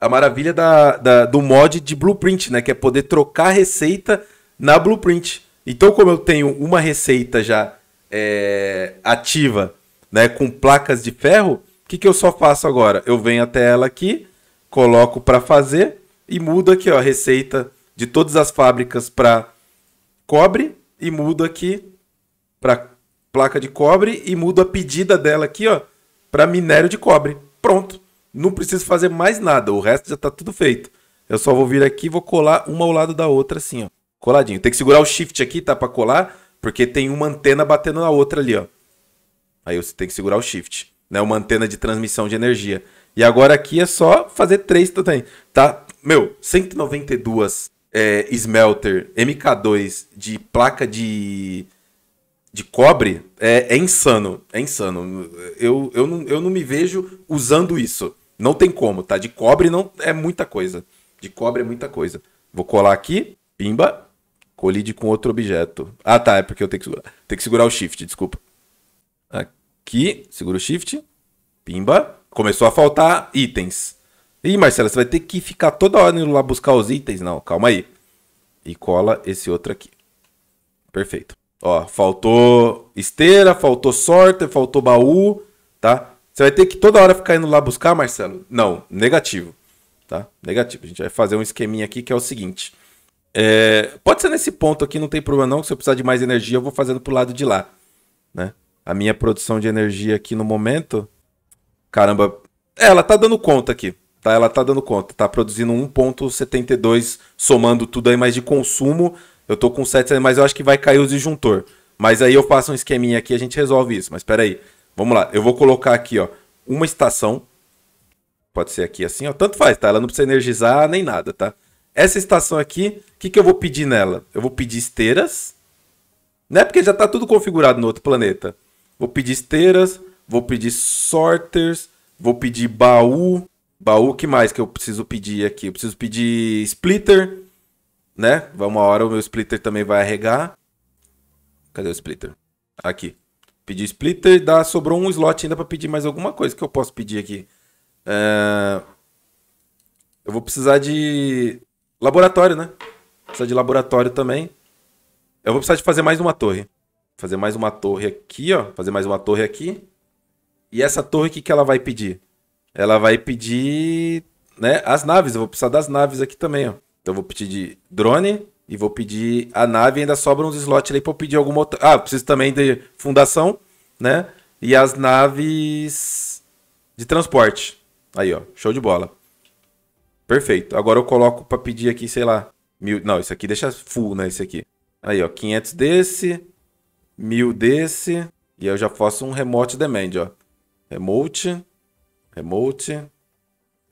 a maravilha da, da, do mod de blueprint, né? Que é poder trocar receita na blueprint. Então, como eu tenho uma receita já é, ativa, né? Com placas de ferro, o que, que eu só faço agora? Eu venho até ela aqui, coloco para fazer e muda aqui ó, a receita de todas as fábricas para cobre e muda aqui para placa de cobre e muda a pedida dela aqui ó para minério de cobre. Pronto. Não preciso fazer mais nada, o resto já está tudo feito. Eu só vou vir aqui e vou colar uma ao lado da outra assim, ó. Coladinho. Tem que segurar o shift aqui, tá, para colar, porque tem uma antena batendo na outra ali, ó. Aí você tem que segurar o shift, né? Uma antena de transmissão de energia. E agora aqui é só fazer três também, tá? meu, 192 é, smelter MK2 de placa de, de cobre é, é insano. É insano. Eu, eu, não, eu não me vejo usando isso. Não tem como, tá? De cobre não é muita coisa. De cobre é muita coisa. Vou colar aqui. Pimba. Colide com outro objeto. Ah, tá. É porque eu tenho que segurar. que segurar o shift, desculpa. Aqui. Segura o shift. Pimba. Começou a faltar itens. Ih, Marcelo, você vai ter que ficar toda hora indo lá buscar os itens. Não, calma aí. E cola esse outro aqui. Perfeito. Ó, faltou esteira, faltou sorte, faltou baú, tá? Você vai ter que toda hora ficar indo lá buscar, Marcelo? Não, negativo. Tá? Negativo. A gente vai fazer um esqueminha aqui que é o seguinte. É, pode ser nesse ponto aqui, não tem problema não. Se eu precisar de mais energia, eu vou fazendo pro lado de lá. Né? A minha produção de energia aqui no momento... Caramba, ela tá dando conta aqui. Tá, ela tá dando conta, tá produzindo 1.72 somando tudo aí, mas de consumo eu tô com 7, mas eu acho que vai cair o disjuntor. Mas aí eu faço um esqueminha aqui e a gente resolve isso. Mas espera aí, vamos lá. Eu vou colocar aqui, ó, uma estação. Pode ser aqui assim, ó. Tanto faz, tá? Ela não precisa energizar nem nada, tá? Essa estação aqui, o que, que eu vou pedir nela? Eu vou pedir esteiras, é Porque já tá tudo configurado no outro planeta. Vou pedir esteiras, vou pedir sorters, vou pedir baú, baú, que mais que eu preciso pedir aqui? Eu preciso pedir splitter, né? Uma hora o meu splitter também vai arregar. Cadê o splitter? Aqui. Pedi splitter, dá, sobrou um slot ainda para pedir mais alguma coisa que eu posso pedir aqui. É, eu vou precisar de laboratório, né? Precisa de laboratório também. Eu vou precisar de fazer mais uma torre. Fazer mais uma torre aqui, ó. Fazer mais uma torre aqui. E essa torre, o que, que ela vai pedir? ela vai pedir né, as naves. Eu vou precisar das naves aqui também, ó. Então eu vou pedir de drone e vou pedir a nave. Ainda sobra uns slots ali para eu pedir alguma outra. Ah, preciso também de fundação, né? E as naves de transporte. Aí, ó. Show de bola. Perfeito. Agora eu coloco para pedir aqui, sei lá. Mil... Não, isso aqui deixa full, né? Esse aqui. Aí, ó. 500 desse. 1000 desse. E eu já faço um remote demand, ó. Remote. Remote.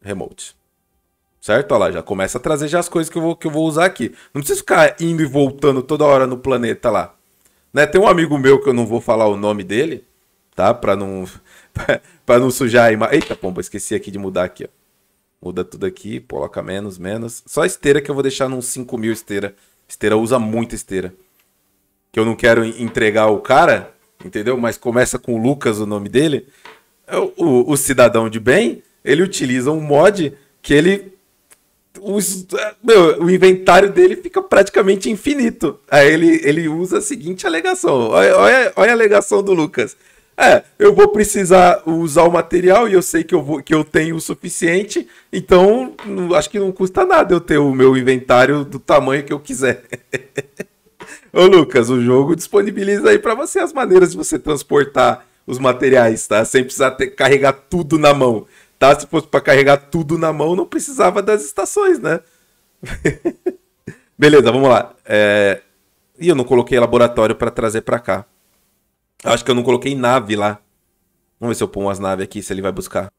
Remote. Certo? Olha lá, já começa a trazer já as coisas que eu vou, que eu vou usar aqui. Não precisa ficar indo e voltando toda hora no planeta lá. Né? Tem um amigo meu que eu não vou falar o nome dele, tá? Pra não, pra não sujar a imagem. Eita, pomba, esqueci aqui de mudar aqui, ó. Muda tudo aqui, coloca menos, menos. Só esteira que eu vou deixar num 5 mil esteira. Esteira usa muita esteira. Que eu não quero entregar o cara, entendeu? Mas começa com Lucas o nome dele o, o cidadão de bem, ele utiliza um mod que ele meu, o inventário dele fica praticamente infinito. Aí ele, ele usa a seguinte alegação: olha, olha, olha, a alegação do Lucas. É, eu vou precisar usar o material e eu sei que eu, vou, que eu tenho o suficiente, então acho que não custa nada eu ter o meu inventário do tamanho que eu quiser. Ô Lucas, o jogo disponibiliza aí para você as maneiras de você transportar os materiais, tá? Sem precisar ter, carregar tudo na mão. Tá? Se fosse para carregar tudo na mão, não precisava das estações, né? Beleza, vamos lá. É... E eu não coloquei laboratório para trazer para cá. Eu acho que eu não coloquei nave lá. Vamos ver se eu ponho as naves aqui, se ele vai buscar.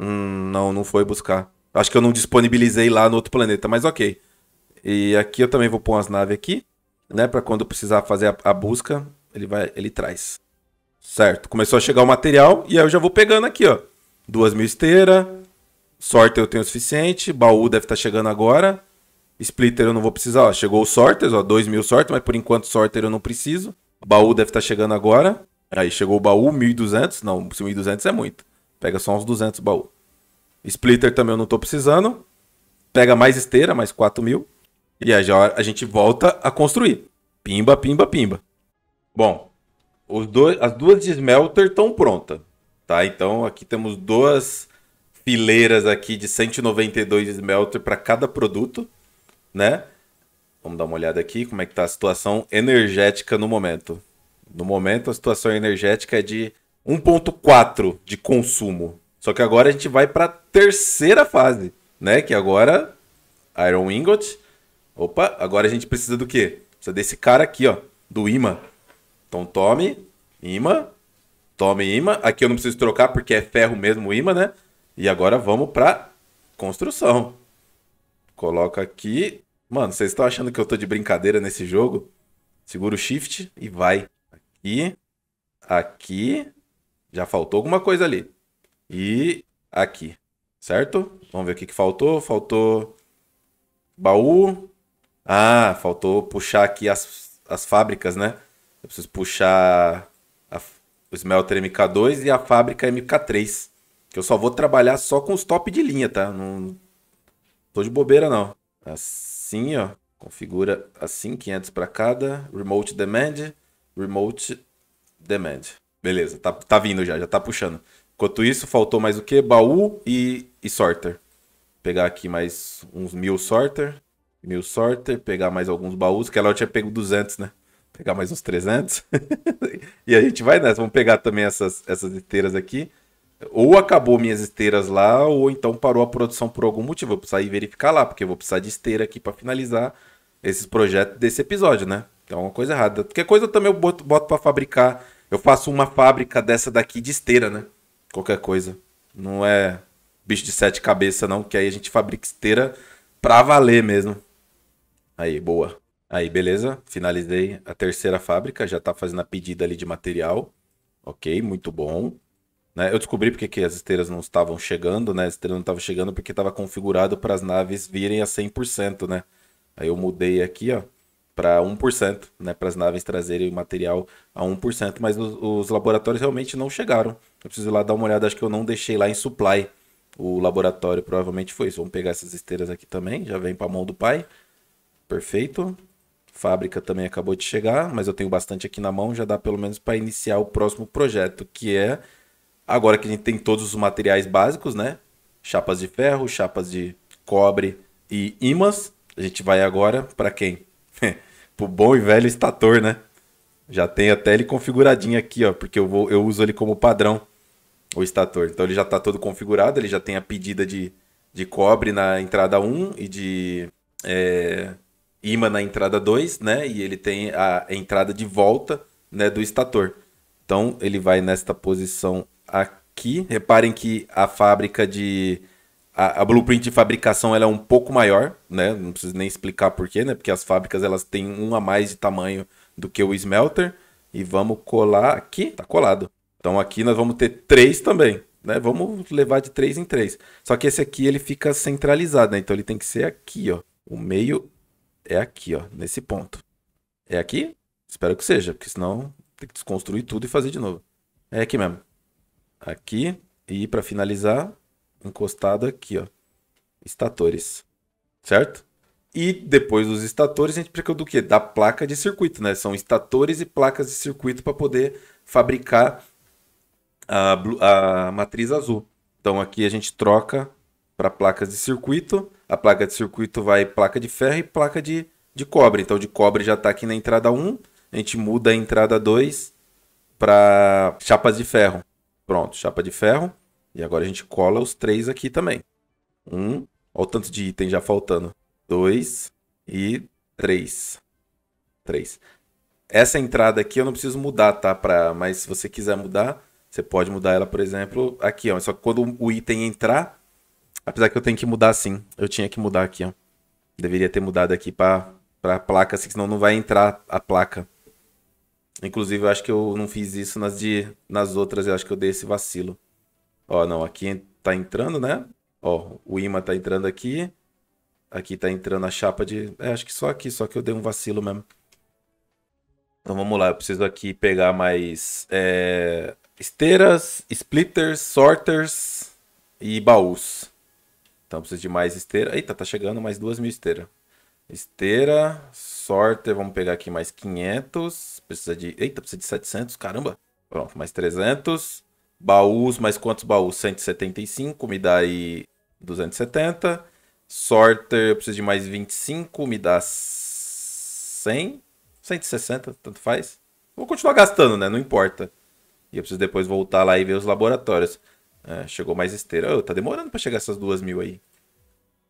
Hum, não, não foi buscar. Eu acho que eu não disponibilizei lá no outro planeta, mas ok. E aqui eu também vou pôr as naves aqui, né? Pra quando eu precisar fazer a, a busca, ele vai, ele traz. Certo. Começou a chegar o material e aí eu já vou pegando aqui, ó. Duas mil esteira. Sorter eu tenho o suficiente. Baú deve estar tá chegando agora. Splitter eu não vou precisar. Ó, chegou o sorters, ó. 2 mil sorters, mas por enquanto sorter eu não preciso. Baú deve estar tá chegando agora. Aí chegou o baú, 1200. Não, 1200 é muito. Pega só uns 200 baú. Splitter também eu não estou precisando. Pega mais esteira, mais 4.000. mil. E aí já a gente volta a construir. Pimba, pimba, pimba. Bom, os dois, as duas de smelter estão prontas, tá? Então aqui temos duas fileiras aqui de 192 smelter para cada produto, né? Vamos dar uma olhada aqui como é que tá a situação energética no momento. No momento a situação energética é de 1.4 de consumo. Só que agora a gente vai para a terceira fase, né? Que agora Iron Ingot. Opa, agora a gente precisa do quê? Precisa desse cara aqui, ó, do imã. Então tome, imã, tome imã. Aqui eu não preciso trocar porque é ferro mesmo o imã, né? E agora vamos para construção. Coloca aqui. Mano, vocês estão achando que eu tô de brincadeira nesse jogo? Segura o shift e vai. Aqui, aqui. Já faltou alguma coisa ali. E aqui, certo? Vamos ver o que, que faltou. Faltou baú. Ah, faltou puxar aqui as, as fábricas, né? Eu preciso puxar a, o Smelter MK2 e a fábrica MK3. Que eu só vou trabalhar só com os top de linha, tá? Não tô de bobeira, não. Assim, ó. Configura assim, 500 para cada. Remote Demand. Remote Demand. Beleza, tá, tá vindo já, já tá puxando. Enquanto isso, faltou mais o que? Baú e, e sorter. pegar aqui mais uns mil sorter. Mil sorter, pegar mais alguns baús, que ela eu tinha pego 200, né? pegar mais uns 300. e a gente vai nessa. Vamos pegar também essas, essas esteiras aqui. Ou acabou minhas esteiras lá, ou então parou a produção por algum motivo. Eu vou precisar ir verificar lá, porque eu vou precisar de esteira aqui para finalizar esses projetos desse episódio, né? Então, uma coisa errada. Qualquer coisa eu também eu boto, boto para fabricar. Eu faço uma fábrica dessa daqui de esteira, né? Qualquer coisa. Não é bicho de sete cabeças, não, que aí a gente fabrica esteira pra valer mesmo. Aí, boa. Aí, beleza, finalizei a terceira fábrica, já tá fazendo a pedida ali de material. Ok, muito bom. Né? Eu descobri porque que as esteiras não estavam chegando, né? As esteiras não estavam chegando porque estava configurado para as naves virem a 100%, né? Aí eu mudei aqui, ó, para 1%, né? Para as naves trazerem o material a 1%, mas os, os laboratórios realmente não chegaram. Eu preciso ir lá dar uma olhada, acho que eu não deixei lá em supply o laboratório, provavelmente foi isso. Vamos pegar essas esteiras aqui também, já vem para a mão do pai. Perfeito fábrica também acabou de chegar, mas eu tenho bastante aqui na mão, já dá pelo menos para iniciar o próximo projeto, que é agora que a gente tem todos os materiais básicos, né? Chapas de ferro, chapas de cobre e imãs. A gente vai agora para quem? pro bom e velho estator, né? Já tem até ele configuradinho aqui, ó, porque eu vou eu uso ele como padrão o estator. Então ele já está todo configurado, ele já tem a pedida de, de cobre na entrada 1 e de é, imã na entrada 2, né? E ele tem a entrada de volta né, do estator. Então ele vai nesta posição aqui. Reparem que a fábrica de. A, a blueprint de fabricação ela é um pouco maior, né? Não preciso nem explicar porquê, né? Porque as fábricas elas têm um a mais de tamanho do que o smelter. E vamos colar aqui. Tá colado. Então aqui nós vamos ter três também. Né? Vamos levar de três em três. Só que esse aqui ele fica centralizado, né? Então ele tem que ser aqui, ó. O meio é aqui, ó, nesse ponto. É aqui? Espero que seja, porque senão tem que desconstruir tudo e fazer de novo. É aqui mesmo. Aqui e para finalizar, encostado aqui, ó. Estatores. Certo? E depois dos estatores, a gente precisa do quê? Da placa de circuito, né? São estatores e placas de circuito para poder fabricar a, a matriz azul. Então aqui a gente troca para placas de circuito a placa de circuito vai placa de ferro e placa de, de cobre. Então, de cobre já está aqui na entrada 1. A gente muda a entrada 2 para chapas de ferro. Pronto, chapa de ferro. E agora a gente cola os três aqui também. Um, olha o tanto de item já faltando. Dois e três. Três. Essa entrada aqui eu não preciso mudar, tá? Pra... Mas se você quiser mudar, você pode mudar ela, por exemplo, aqui. Ó. Só que quando o item entrar, Apesar que eu tenho que mudar sim. Eu tinha que mudar aqui, ó. Deveria ter mudado aqui pra, pra placa, assim, senão não vai entrar a placa. Inclusive, eu acho que eu não fiz isso nas, de, nas outras, eu acho que eu dei esse vacilo. Ó, não, aqui tá entrando, né? Ó, o imã tá entrando aqui. Aqui tá entrando a chapa de... É, acho que só aqui, só que eu dei um vacilo mesmo. Então vamos lá, eu preciso aqui pegar mais é, esteiras, splitters, sorters e baús. Então preciso de mais esteira. Eita, tá chegando mais duas mil esteira. Esteira, sorte, vamos pegar aqui mais 500. Precisa de... Eita, precisa de 700, caramba. Pronto, mais 300. Baús, mais quantos baús? 175, me dá aí 270. Sorter, eu preciso de mais 25, me dá 100. 160, tanto faz. Vou continuar gastando, né? Não importa. E eu preciso depois voltar lá e ver os laboratórios. É, chegou mais esteira. Oh, tá demorando para chegar essas duas mil aí.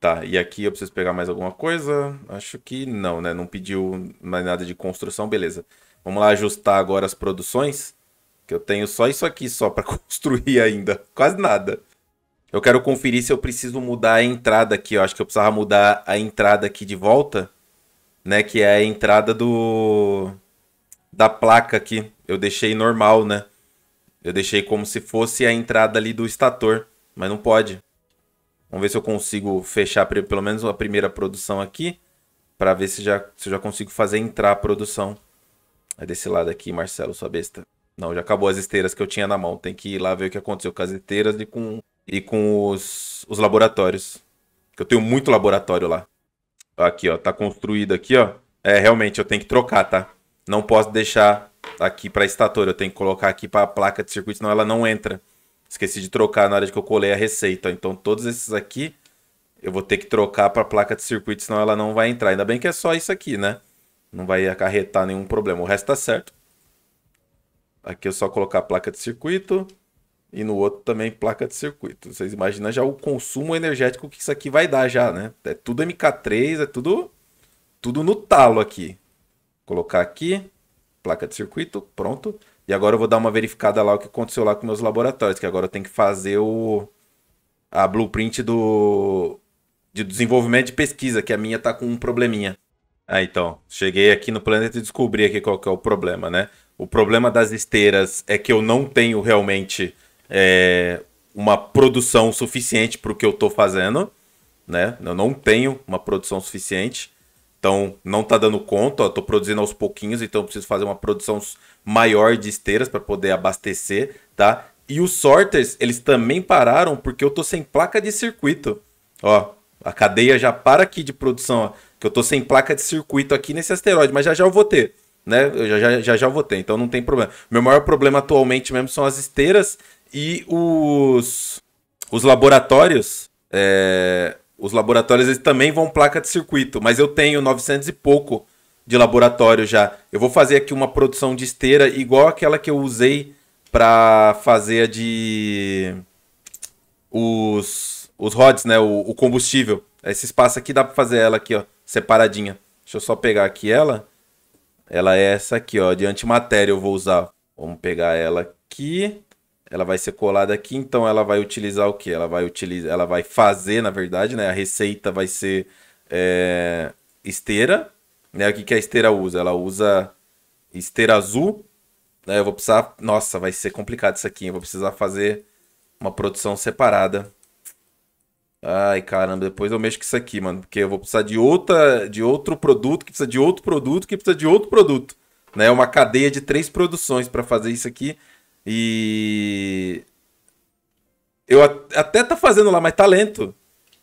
Tá, e aqui eu preciso pegar mais alguma coisa? Acho que não, né? Não pediu mais nada de construção, beleza. Vamos lá ajustar agora as produções. Que eu tenho só isso aqui só para construir ainda. Quase nada. Eu quero conferir se eu preciso mudar a entrada aqui. Eu acho que eu precisava mudar a entrada aqui de volta. Né? Que é a entrada do... Da placa aqui. Eu deixei normal, né? Eu deixei como se fosse a entrada ali do estator, mas não pode. Vamos ver se eu consigo fechar pelo menos a primeira produção aqui, para ver se já, se eu já consigo fazer entrar a produção. É desse lado aqui, Marcelo, sua besta. Não, já acabou as esteiras que eu tinha na mão. Tem que ir lá ver o que aconteceu com as esteiras e com, e com os, os laboratórios. eu tenho muito laboratório lá. Aqui, ó. Tá construído aqui, ó. É, realmente, eu tenho que trocar, tá? Não posso deixar aqui para estator, eu tenho que colocar aqui para a placa de circuito, senão ela não entra. Esqueci de trocar na hora que eu colei a receita. Então todos esses aqui eu vou ter que trocar para a placa de circuito, senão ela não vai entrar. Ainda bem que é só isso aqui, né? Não vai acarretar nenhum problema. O resto tá certo. Aqui eu é só colocar a placa de circuito e no outro também placa de circuito. Vocês imaginam já o consumo energético que isso aqui vai dar já, né? É tudo MK3, é tudo tudo no talo aqui. Vou colocar aqui placa de circuito, pronto. E agora eu vou dar uma verificada lá o que aconteceu lá com meus laboratórios, que agora eu tenho que fazer o a blueprint do de desenvolvimento de pesquisa, que a minha tá com um probleminha. Ah, então, cheguei aqui no planeta e descobri aqui qual que é o problema, né? O problema das esteiras é que eu não tenho realmente é, uma produção suficiente para o que eu estou fazendo, né? Eu não tenho uma produção suficiente. Então, não está dando conta, Estou produzindo aos pouquinhos, então preciso fazer uma produção maior de esteiras para poder abastecer, tá? E os sorters, eles também pararam porque eu tô sem placa de circuito. Ó, a cadeia já para aqui de produção, ó, que eu tô sem placa de circuito aqui nesse asteroide, mas já já eu vou ter, né? Eu já já, já, já vou ter, então não tem problema. Meu maior problema atualmente mesmo são as esteiras e os, os laboratórios. É, os laboratórios eles também vão placa de circuito, mas eu tenho 900 e pouco de laboratório já. Eu vou fazer aqui uma produção de esteira igual aquela que eu usei para fazer a de os os rods, né, o, o combustível. Esse espaço aqui dá para fazer ela aqui, ó, separadinha. Deixa eu só pegar aqui ela. Ela é essa aqui, ó, de antimatéria eu vou usar. Vamos pegar ela aqui ela vai ser colada aqui, então ela vai utilizar o que? Ela vai utilizar, ela vai fazer, na verdade, né? A receita vai ser é, esteira, né? O que, que a esteira usa? Ela usa esteira azul, né? Eu vou precisar, nossa, vai ser complicado isso aqui. Eu vou precisar fazer uma produção separada. Ai, caramba, depois eu mexo com isso aqui, mano, porque eu vou precisar de outra, de outro produto, que precisa de outro produto, que precisa de outro produto, né? Uma cadeia de três produções para fazer isso aqui. E. Eu até tá fazendo lá, mas tá lento.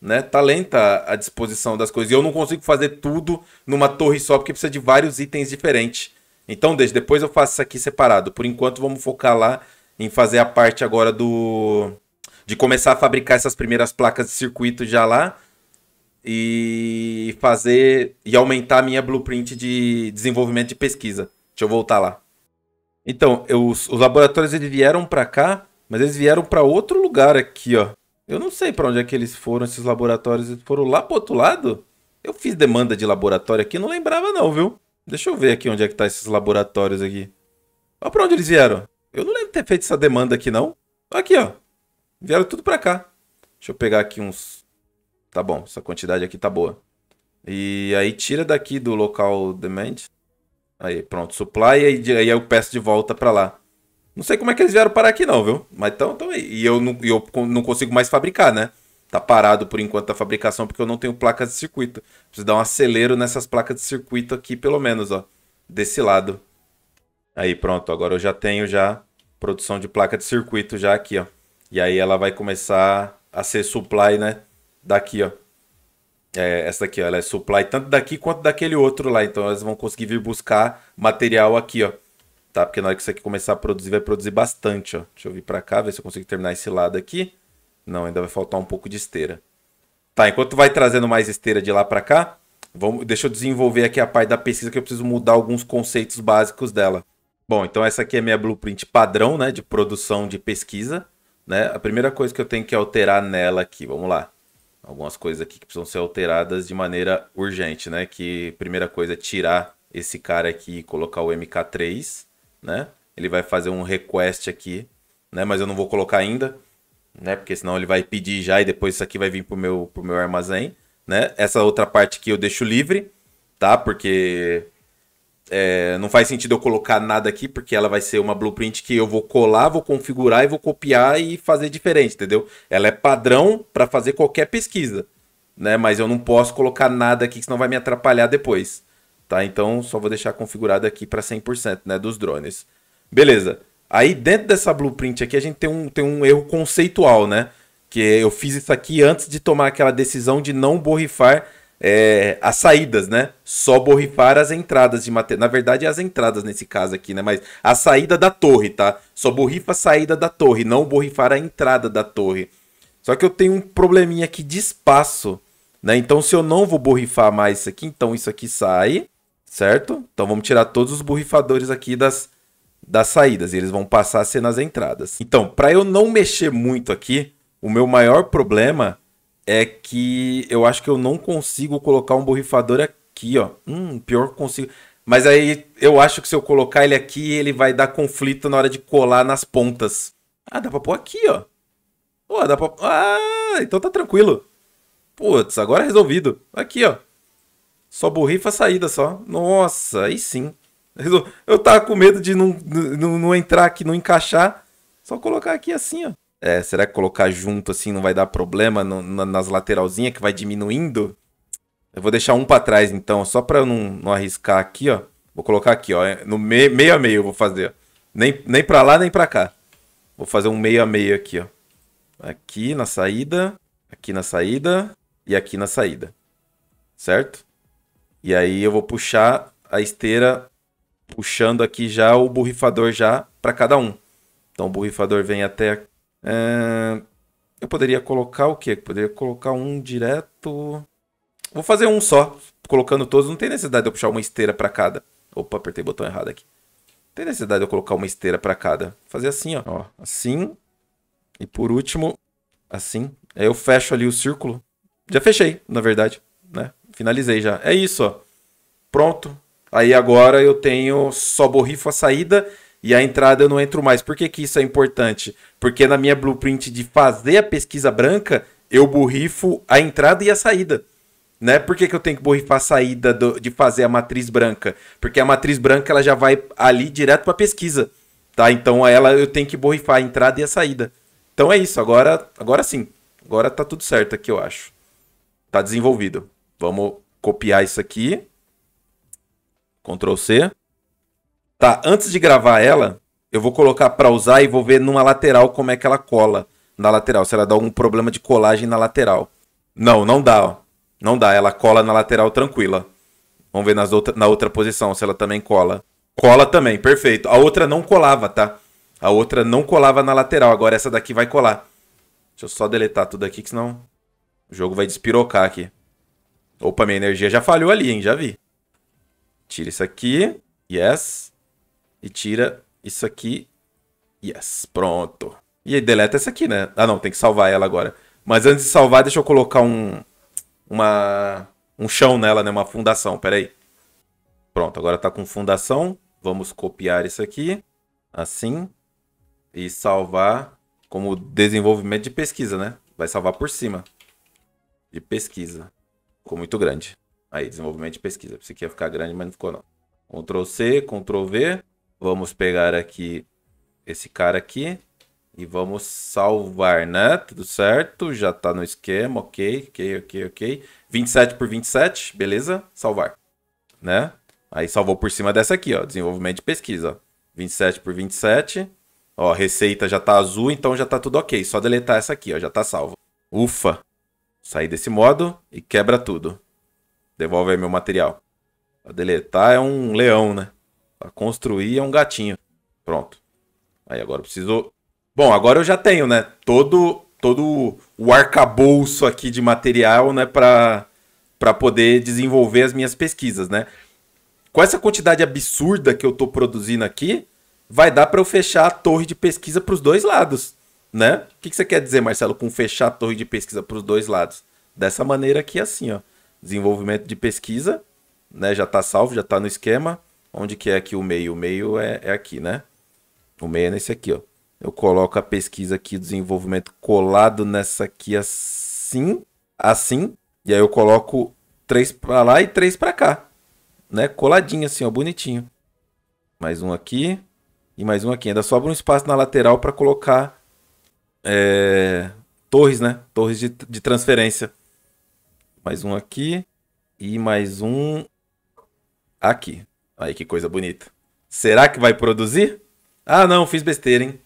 Né? Tá lenta a disposição das coisas. E eu não consigo fazer tudo numa torre só, porque precisa de vários itens diferentes. Então, desde depois eu faço isso aqui separado. Por enquanto, vamos focar lá em fazer a parte agora do. de começar a fabricar essas primeiras placas de circuito já lá. E fazer. e aumentar a minha blueprint de desenvolvimento de pesquisa. Deixa eu voltar lá. Então, eu, os, os laboratórios eles vieram para cá, mas eles vieram para outro lugar aqui, ó. Eu não sei para onde é que eles foram, esses laboratórios. Eles foram lá pro outro lado? Eu fiz demanda de laboratório aqui, não lembrava não, viu? Deixa eu ver aqui onde é que tá esses laboratórios aqui. Olha pra onde eles vieram. Eu não lembro de ter feito essa demanda aqui, não. Aqui, ó. Vieram tudo pra cá. Deixa eu pegar aqui uns... Tá bom, essa quantidade aqui tá boa. E aí tira daqui do local demand. Aí, pronto, supply, aí, aí eu peço de volta para lá. Não sei como é que eles vieram parar aqui, não, viu? Mas então, então aí. E eu não, eu não consigo mais fabricar, né? Tá parado por enquanto a fabricação porque eu não tenho placas de circuito. Preciso dar um acelero nessas placas de circuito aqui, pelo menos, ó. Desse lado. Aí, pronto. Agora eu já tenho já produção de placa de circuito já aqui, ó. E aí ela vai começar a ser supply, né? Daqui, ó. É, essa aqui ó, ela é supply tanto daqui quanto daquele outro lá. Então elas vão conseguir vir buscar material aqui, ó. Tá? Porque na hora que isso aqui começar a produzir, vai produzir bastante, ó. Deixa eu vir pra cá, ver se eu consigo terminar esse lado aqui. Não, ainda vai faltar um pouco de esteira. Tá, enquanto vai trazendo mais esteira de lá pra cá, vamos, deixa eu desenvolver aqui a parte da pesquisa que eu preciso mudar alguns conceitos básicos dela. Bom, então essa aqui é minha blueprint padrão, né, de produção de pesquisa, né? A primeira coisa que eu tenho que alterar nela aqui, vamos lá algumas coisas aqui que precisam ser alteradas de maneira urgente, né? Que primeira coisa é tirar esse cara aqui e colocar o MK3, né? Ele vai fazer um request aqui, né? Mas eu não vou colocar ainda, né? Porque senão ele vai pedir já e depois isso aqui vai vir pro meu, pro meu armazém, né? Essa outra parte aqui eu deixo livre, tá? Porque é, não faz sentido eu colocar nada aqui, porque ela vai ser uma blueprint que eu vou colar, vou configurar e vou copiar e fazer diferente, entendeu? Ela é padrão para fazer qualquer pesquisa, né? Mas eu não posso colocar nada aqui, que senão vai me atrapalhar depois, tá? Então só vou deixar configurado aqui para 100%, né, dos drones. Beleza. Aí dentro dessa blueprint aqui a gente tem um, tem um erro conceitual, né? Que eu fiz isso aqui antes de tomar aquela decisão de não borrifar é, as saídas, né? Só borrifar as entradas de material. Na verdade, é as entradas nesse caso aqui, né? Mas a saída da torre, tá? Só borrifa a saída da torre, não borrifar a entrada da torre. Só que eu tenho um probleminha aqui de espaço, né? Então, se eu não vou borrifar mais isso aqui, então isso aqui sai, certo? Então, vamos tirar todos os borrifadores aqui das, das saídas. E eles vão passar a ser nas entradas. Então, para eu não mexer muito aqui, o meu maior problema é que eu acho que eu não consigo colocar um borrifador aqui, ó. Hum, pior que consigo. Mas aí eu acho que se eu colocar ele aqui, ele vai dar conflito na hora de colar nas pontas. Ah, dá pra pôr aqui, ó. Pô, dá pra... Ah, então tá tranquilo. Putz, agora é resolvido. Aqui, ó. Só borrifa a saída só. Nossa, aí sim. Eu tava com medo de não, não, não entrar aqui, não encaixar. Só colocar aqui assim, ó. É, será que colocar junto assim não vai dar problema no, na, nas lateralzinhas que vai diminuindo? Eu vou deixar um para trás então, só para não, não arriscar aqui, ó. Vou colocar aqui, ó, é, no meio a meio eu vou fazer. Ó. Nem, nem para lá, nem para cá. Vou fazer um meio a meio aqui, ó. Aqui na saída, aqui na saída e aqui na saída. Certo? E aí eu vou puxar a esteira puxando aqui já o borrifador já para cada um. Então o borrifador vem até é... Eu poderia colocar o quê? Eu poderia colocar um direto. Vou fazer um só, colocando todos. Não tem necessidade de eu puxar uma esteira para cada. Opa, apertei o botão errado aqui. Não tem necessidade de eu colocar uma esteira para cada. Vou fazer assim, ó. ó. Assim. E por último, assim. Aí eu fecho ali o círculo. Já fechei, na verdade. Né? Finalizei já. É isso, ó. Pronto. Aí agora eu tenho só borrifo a saída e a entrada eu não entro mais. Por que, que isso é importante? Porque na minha blueprint de fazer a pesquisa branca, eu borrifo a entrada e a saída. Né? Por que, que eu tenho que borrifar a saída do, de fazer a matriz branca? Porque a matriz branca ela já vai ali direto para a pesquisa. Tá? Então ela eu tenho que borrifar a entrada e a saída. Então é isso, agora, agora sim. Agora tá tudo certo aqui, eu acho. Tá desenvolvido. Vamos copiar isso aqui. Ctrl C. Tá, antes de gravar ela, eu vou colocar para usar e vou ver numa lateral como é que ela cola na lateral. Se ela dá algum problema de colagem na lateral. Não, não dá, ó. Não dá, ela cola na lateral tranquila. Vamos ver nas outra, na outra posição se ela também cola. Cola também, perfeito. A outra não colava, tá? A outra não colava na lateral, agora essa daqui vai colar. Deixa eu só deletar tudo aqui, que senão o jogo vai despirocar aqui. Opa, minha energia já falhou ali, hein? Já vi. Tira isso aqui. Yes. E tira isso aqui. Yes, pronto. E aí deleta essa aqui, né? Ah, não, tem que salvar ela agora. Mas antes de salvar, deixa eu colocar um... Uma... Um chão nela, né? Uma fundação, pera aí. Pronto, agora tá com fundação. Vamos copiar isso aqui. Assim. E salvar como desenvolvimento de pesquisa, né? Vai salvar por cima. De pesquisa. Ficou muito grande. Aí, desenvolvimento de pesquisa. Pensei que ia ficar grande, mas não ficou não. Ctrl C, Ctrl V. Vamos pegar aqui esse cara aqui e vamos salvar, né? Tudo certo, já tá no esquema, ok, ok, ok, ok. 27 por 27, beleza? Salvar, né? Aí salvou por cima dessa aqui, ó, desenvolvimento de pesquisa, ó. 27 por 27, ó, receita já tá azul, então já tá tudo ok. Só deletar essa aqui, ó, já tá salvo. Ufa! Sair desse modo e quebra tudo. Devolve aí meu material. Pra deletar é um leão, né? Pra construir é um gatinho. Pronto. Aí agora eu preciso. Bom, agora eu já tenho, né? Todo, todo o arcabouço aqui de material, né? Pra, pra poder desenvolver as minhas pesquisas, né? Com essa quantidade absurda que eu tô produzindo aqui, vai dar para eu fechar a torre de pesquisa para os dois lados, né? O que, que você quer dizer, Marcelo, com fechar a torre de pesquisa para os dois lados? Dessa maneira aqui, assim, ó. Desenvolvimento de pesquisa, né? Já tá salvo, já tá no esquema. Onde que é aqui o meio? O meio é, é aqui, né? O meio é nesse aqui, ó. Eu coloco a pesquisa aqui, desenvolvimento colado nessa aqui assim, assim. E aí eu coloco três para lá e três para cá, né? Coladinho assim, ó, bonitinho. Mais um aqui e mais um aqui. Ainda sobra um espaço na lateral para colocar é, torres, né? Torres de, de transferência. Mais um aqui e mais um aqui. Aí que coisa bonita. Será que vai produzir? Ah, não, fiz besteira, hein?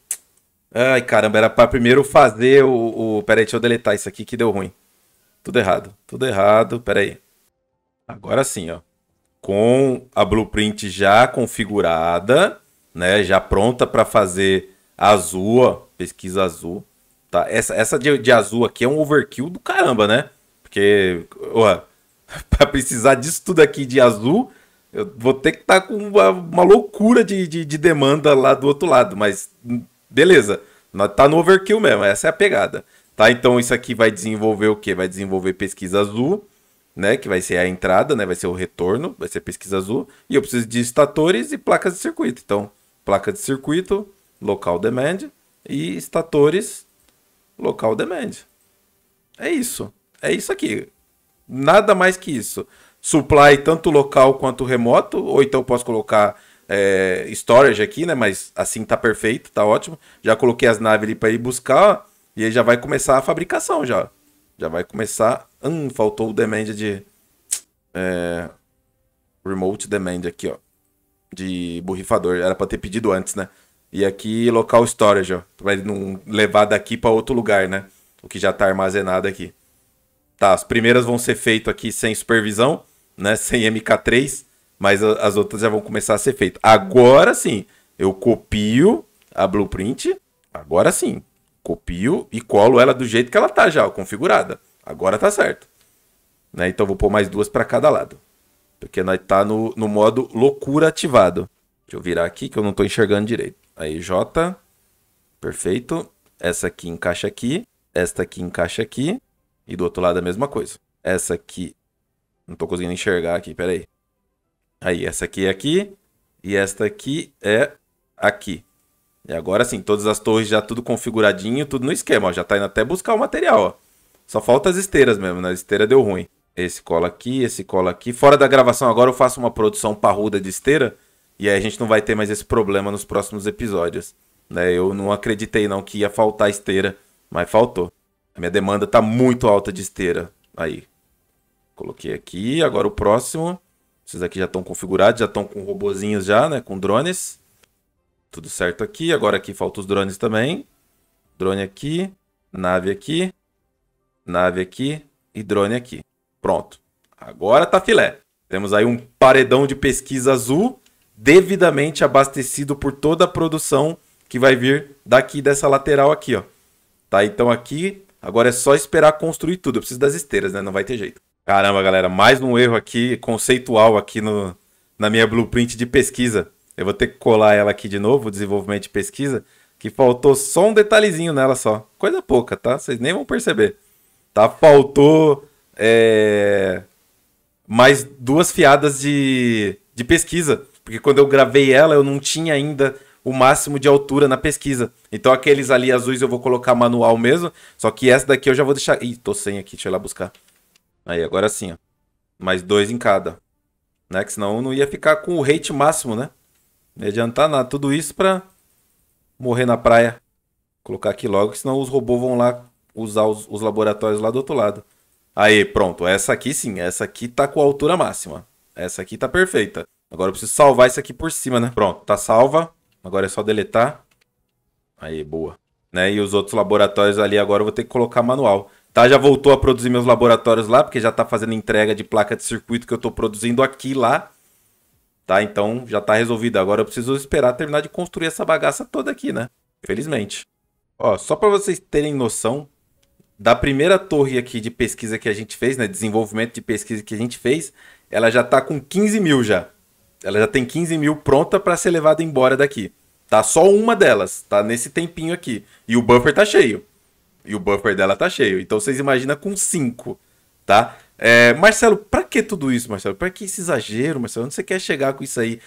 Ai, caramba, era para primeiro fazer o, o. aí deixa eu deletar isso aqui que deu ruim. Tudo errado, tudo errado, pera aí Agora sim, ó. Com a blueprint já configurada, né? Já pronta para fazer azul, ó. Pesquisa azul. Tá? Essa, essa de, de azul aqui é um overkill do caramba, né? Porque, ó, pra precisar disso tudo aqui de azul, eu vou ter que estar tá com uma, uma loucura de, de, de, demanda lá do outro lado, mas hum, beleza. Tá no overkill mesmo, essa é a pegada. Tá, então isso aqui vai desenvolver o que? Vai desenvolver pesquisa azul, né? Que vai ser a entrada, né? Vai ser o retorno, vai ser pesquisa azul. E eu preciso de estatores e placas de circuito. Então, placa de circuito, local demand e estatores, local demand. É isso. É isso aqui. Nada mais que isso supply tanto local quanto remoto, ou então eu posso colocar é, storage aqui, né? Mas assim tá perfeito, tá ótimo. Já coloquei as naves ali para ir buscar e aí já vai começar a fabricação já. Já vai começar. Hum, faltou o demand de é, remote demand aqui, ó, de borrifador. Era para ter pedido antes, né? E aqui local storage, ó, vai ele não levar daqui para outro lugar, né? O que já tá armazenado aqui. Tá, as primeiras vão ser feitas aqui sem supervisão né? Sem MK3, mas as outras já vão começar a ser feitas. Agora sim, eu copio a blueprint, agora sim, copio e colo ela do jeito que ela tá já, configurada. Agora tá certo. Né? Então vou pôr mais duas para cada lado. Porque nós tá no, no modo loucura ativado. Deixa eu virar aqui que eu não tô enxergando direito. Aí J, perfeito. Essa aqui encaixa aqui, esta aqui encaixa aqui e do outro lado a mesma coisa. Essa aqui não tô conseguindo enxergar aqui, peraí. Aí, essa aqui é aqui. E esta aqui é aqui. E agora sim, todas as torres já tudo configuradinho, tudo no esquema. Ó. Já tá indo até buscar o material, ó. Só falta as esteiras mesmo, né? A esteira deu ruim. Esse cola aqui, esse cola aqui. Fora da gravação agora eu faço uma produção parruda de esteira. E aí a gente não vai ter mais esse problema nos próximos episódios. Né? Eu não acreditei não que ia faltar esteira, mas faltou. A minha demanda tá muito alta de esteira aí. Coloquei aqui, agora o próximo. Esses aqui já estão configurados, já estão com robozinhos já, né? Com drones. Tudo certo aqui. Agora aqui faltam os drones também. Drone aqui, nave aqui, nave aqui e drone aqui. Pronto. Agora tá filé. Temos aí um paredão de pesquisa azul devidamente abastecido por toda a produção que vai vir daqui dessa lateral aqui, ó. Tá? Então aqui, agora é só esperar construir tudo. Eu preciso das esteiras, né? Não vai ter jeito. Caramba, galera, mais um erro aqui, conceitual aqui no, na minha blueprint de pesquisa. Eu vou ter que colar ela aqui de novo, desenvolvimento de pesquisa, que faltou só um detalhezinho nela só. Coisa pouca, tá? Vocês nem vão perceber. Tá? Faltou é... mais duas fiadas de, de pesquisa. Porque quando eu gravei ela, eu não tinha ainda o máximo de altura na pesquisa. Então aqueles ali azuis eu vou colocar manual mesmo. Só que essa daqui eu já vou deixar... Ih, tô sem aqui, deixa eu ir lá buscar. Aí, agora sim, ó. Mais dois em cada. Né? Que senão não ia ficar com o rate máximo, né? Não ia adiantar nada. Tudo isso pra morrer na praia. colocar aqui logo, senão os robôs vão lá usar os, os laboratórios lá do outro lado. Aí, pronto. Essa aqui sim. Essa aqui tá com a altura máxima. Essa aqui tá perfeita. Agora eu preciso salvar isso aqui por cima, né? Pronto, tá salva. Agora é só deletar. Aí, boa. Né? E os outros laboratórios ali agora eu vou ter que colocar manual tá? Já voltou a produzir meus laboratórios lá, porque já tá fazendo entrega de placa de circuito que eu tô produzindo aqui lá. Tá? Então já tá resolvido. Agora eu preciso esperar terminar de construir essa bagaça toda aqui, né? Felizmente. Ó, só para vocês terem noção da primeira torre aqui de pesquisa que a gente fez, né? Desenvolvimento de pesquisa que a gente fez, ela já tá com 15 mil já. Ela já tem 15 mil pronta para ser levada embora daqui. Tá só uma delas, tá nesse tempinho aqui. E o buffer tá cheio. E o buffer dela tá cheio. Então vocês imaginam com 5, tá? É, Marcelo, pra que tudo isso, Marcelo? Pra que esse exagero, Marcelo? Onde você quer chegar com isso aí?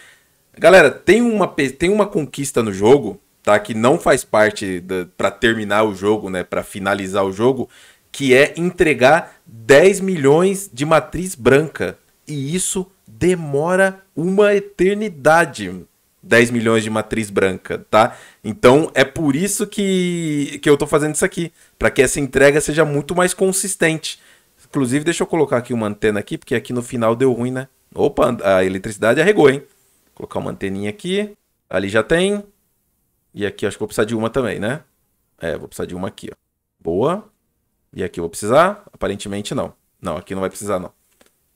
Galera, tem uma, tem uma conquista no jogo, tá? Que não faz parte para terminar o jogo, né? Para finalizar o jogo, que é entregar 10 milhões de matriz branca. E isso demora uma eternidade. 10 milhões de matriz branca, tá? Então é por isso que, que eu tô fazendo isso aqui, para que essa entrega seja muito mais consistente. Inclusive, deixa eu colocar aqui uma antena aqui, porque aqui no final deu ruim, né? Opa, a eletricidade arregou, hein? Vou colocar uma anteninha aqui. Ali já tem. E aqui acho que vou precisar de uma também, né? É, vou precisar de uma aqui, ó. Boa. E aqui vou precisar? Aparentemente não. Não, aqui não vai precisar não.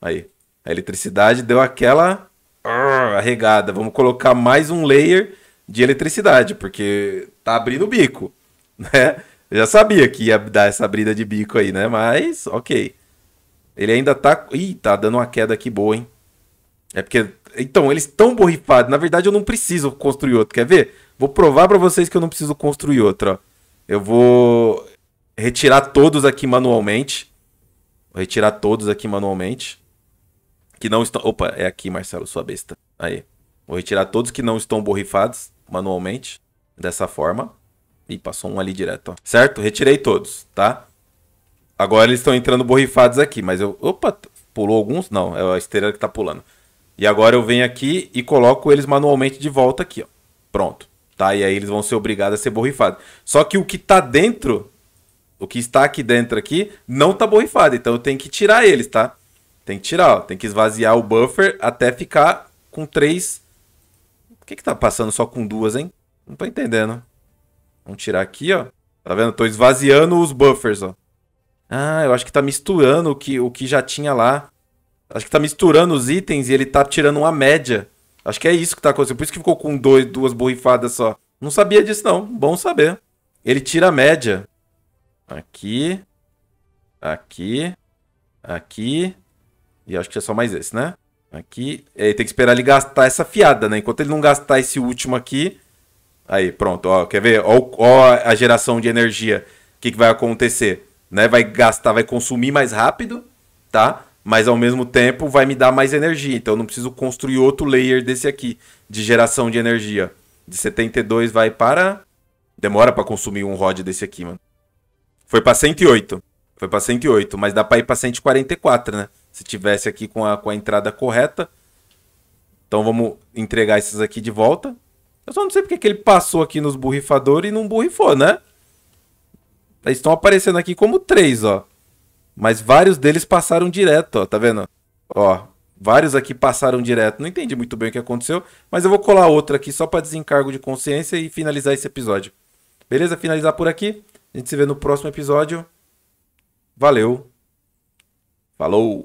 Aí. A eletricidade deu aquela arregada. Vamos colocar mais um layer de eletricidade, porque tá abrindo o bico, né? Eu já sabia que ia dar essa abrida de bico aí, né? Mas, ok. Ele ainda tá... Ih, tá dando uma queda aqui boa, hein? É porque... Então, eles estão borrifados. Na verdade, eu não preciso construir outro. Quer ver? Vou provar para vocês que eu não preciso construir outro, ó. Eu vou retirar todos aqui manualmente. Vou retirar todos aqui manualmente que não estão. Opa, é aqui, Marcelo, sua besta. Aí. Vou retirar todos que não estão borrifados manualmente. Dessa forma. E passou um ali direto, ó. Certo? Retirei todos, tá? Agora eles estão entrando borrifados aqui, mas eu. Opa, pulou alguns? Não, é a esteira que tá pulando. E agora eu venho aqui e coloco eles manualmente de volta aqui, ó. Pronto. Tá? E aí eles vão ser obrigados a ser borrifados. Só que o que tá dentro, o que está aqui dentro aqui, não tá borrifado. Então eu tenho que tirar eles, tá? Tem que tirar, ó. tem que esvaziar o buffer até ficar com três. Por que que tá passando só com duas, hein? Não tô entendendo. Vamos tirar aqui, ó. Tá vendo? Tô esvaziando os buffers, ó. Ah, eu acho que tá misturando o que, o que já tinha lá. Acho que tá misturando os itens e ele tá tirando uma média. Acho que é isso que tá acontecendo. Por isso que ficou com dois, duas borrifadas só. Não sabia disso, não. Bom saber. Ele tira a média. Aqui. Aqui. Aqui. E acho que é só mais esse, né? Aqui. Aí tem que esperar ele gastar essa fiada, né? Enquanto ele não gastar esse último aqui. Aí, pronto. Ó, quer ver? Ó, ó a geração de energia. O que, que vai acontecer? Né? Vai gastar, vai consumir mais rápido, tá? Mas ao mesmo tempo vai me dar mais energia. Então eu não preciso construir outro layer desse aqui de geração de energia. De 72 vai para. Demora para consumir um rod desse aqui, mano. Foi para 108. Foi para 108, mas dá para ir para 144, né? se tivesse aqui com a, com a entrada correta. Então vamos entregar esses aqui de volta. Eu só não sei porque que ele passou aqui nos borrifadores e não borrifou, né? Eles estão aparecendo aqui como três, ó. Mas vários deles passaram direto, ó. Tá vendo? Ó, vários aqui passaram direto. Não entendi muito bem o que aconteceu, mas eu vou colar outro aqui só para desencargo de consciência e finalizar esse episódio. Beleza? Finalizar por aqui. A gente se vê no próximo episódio. Valeu! Falou!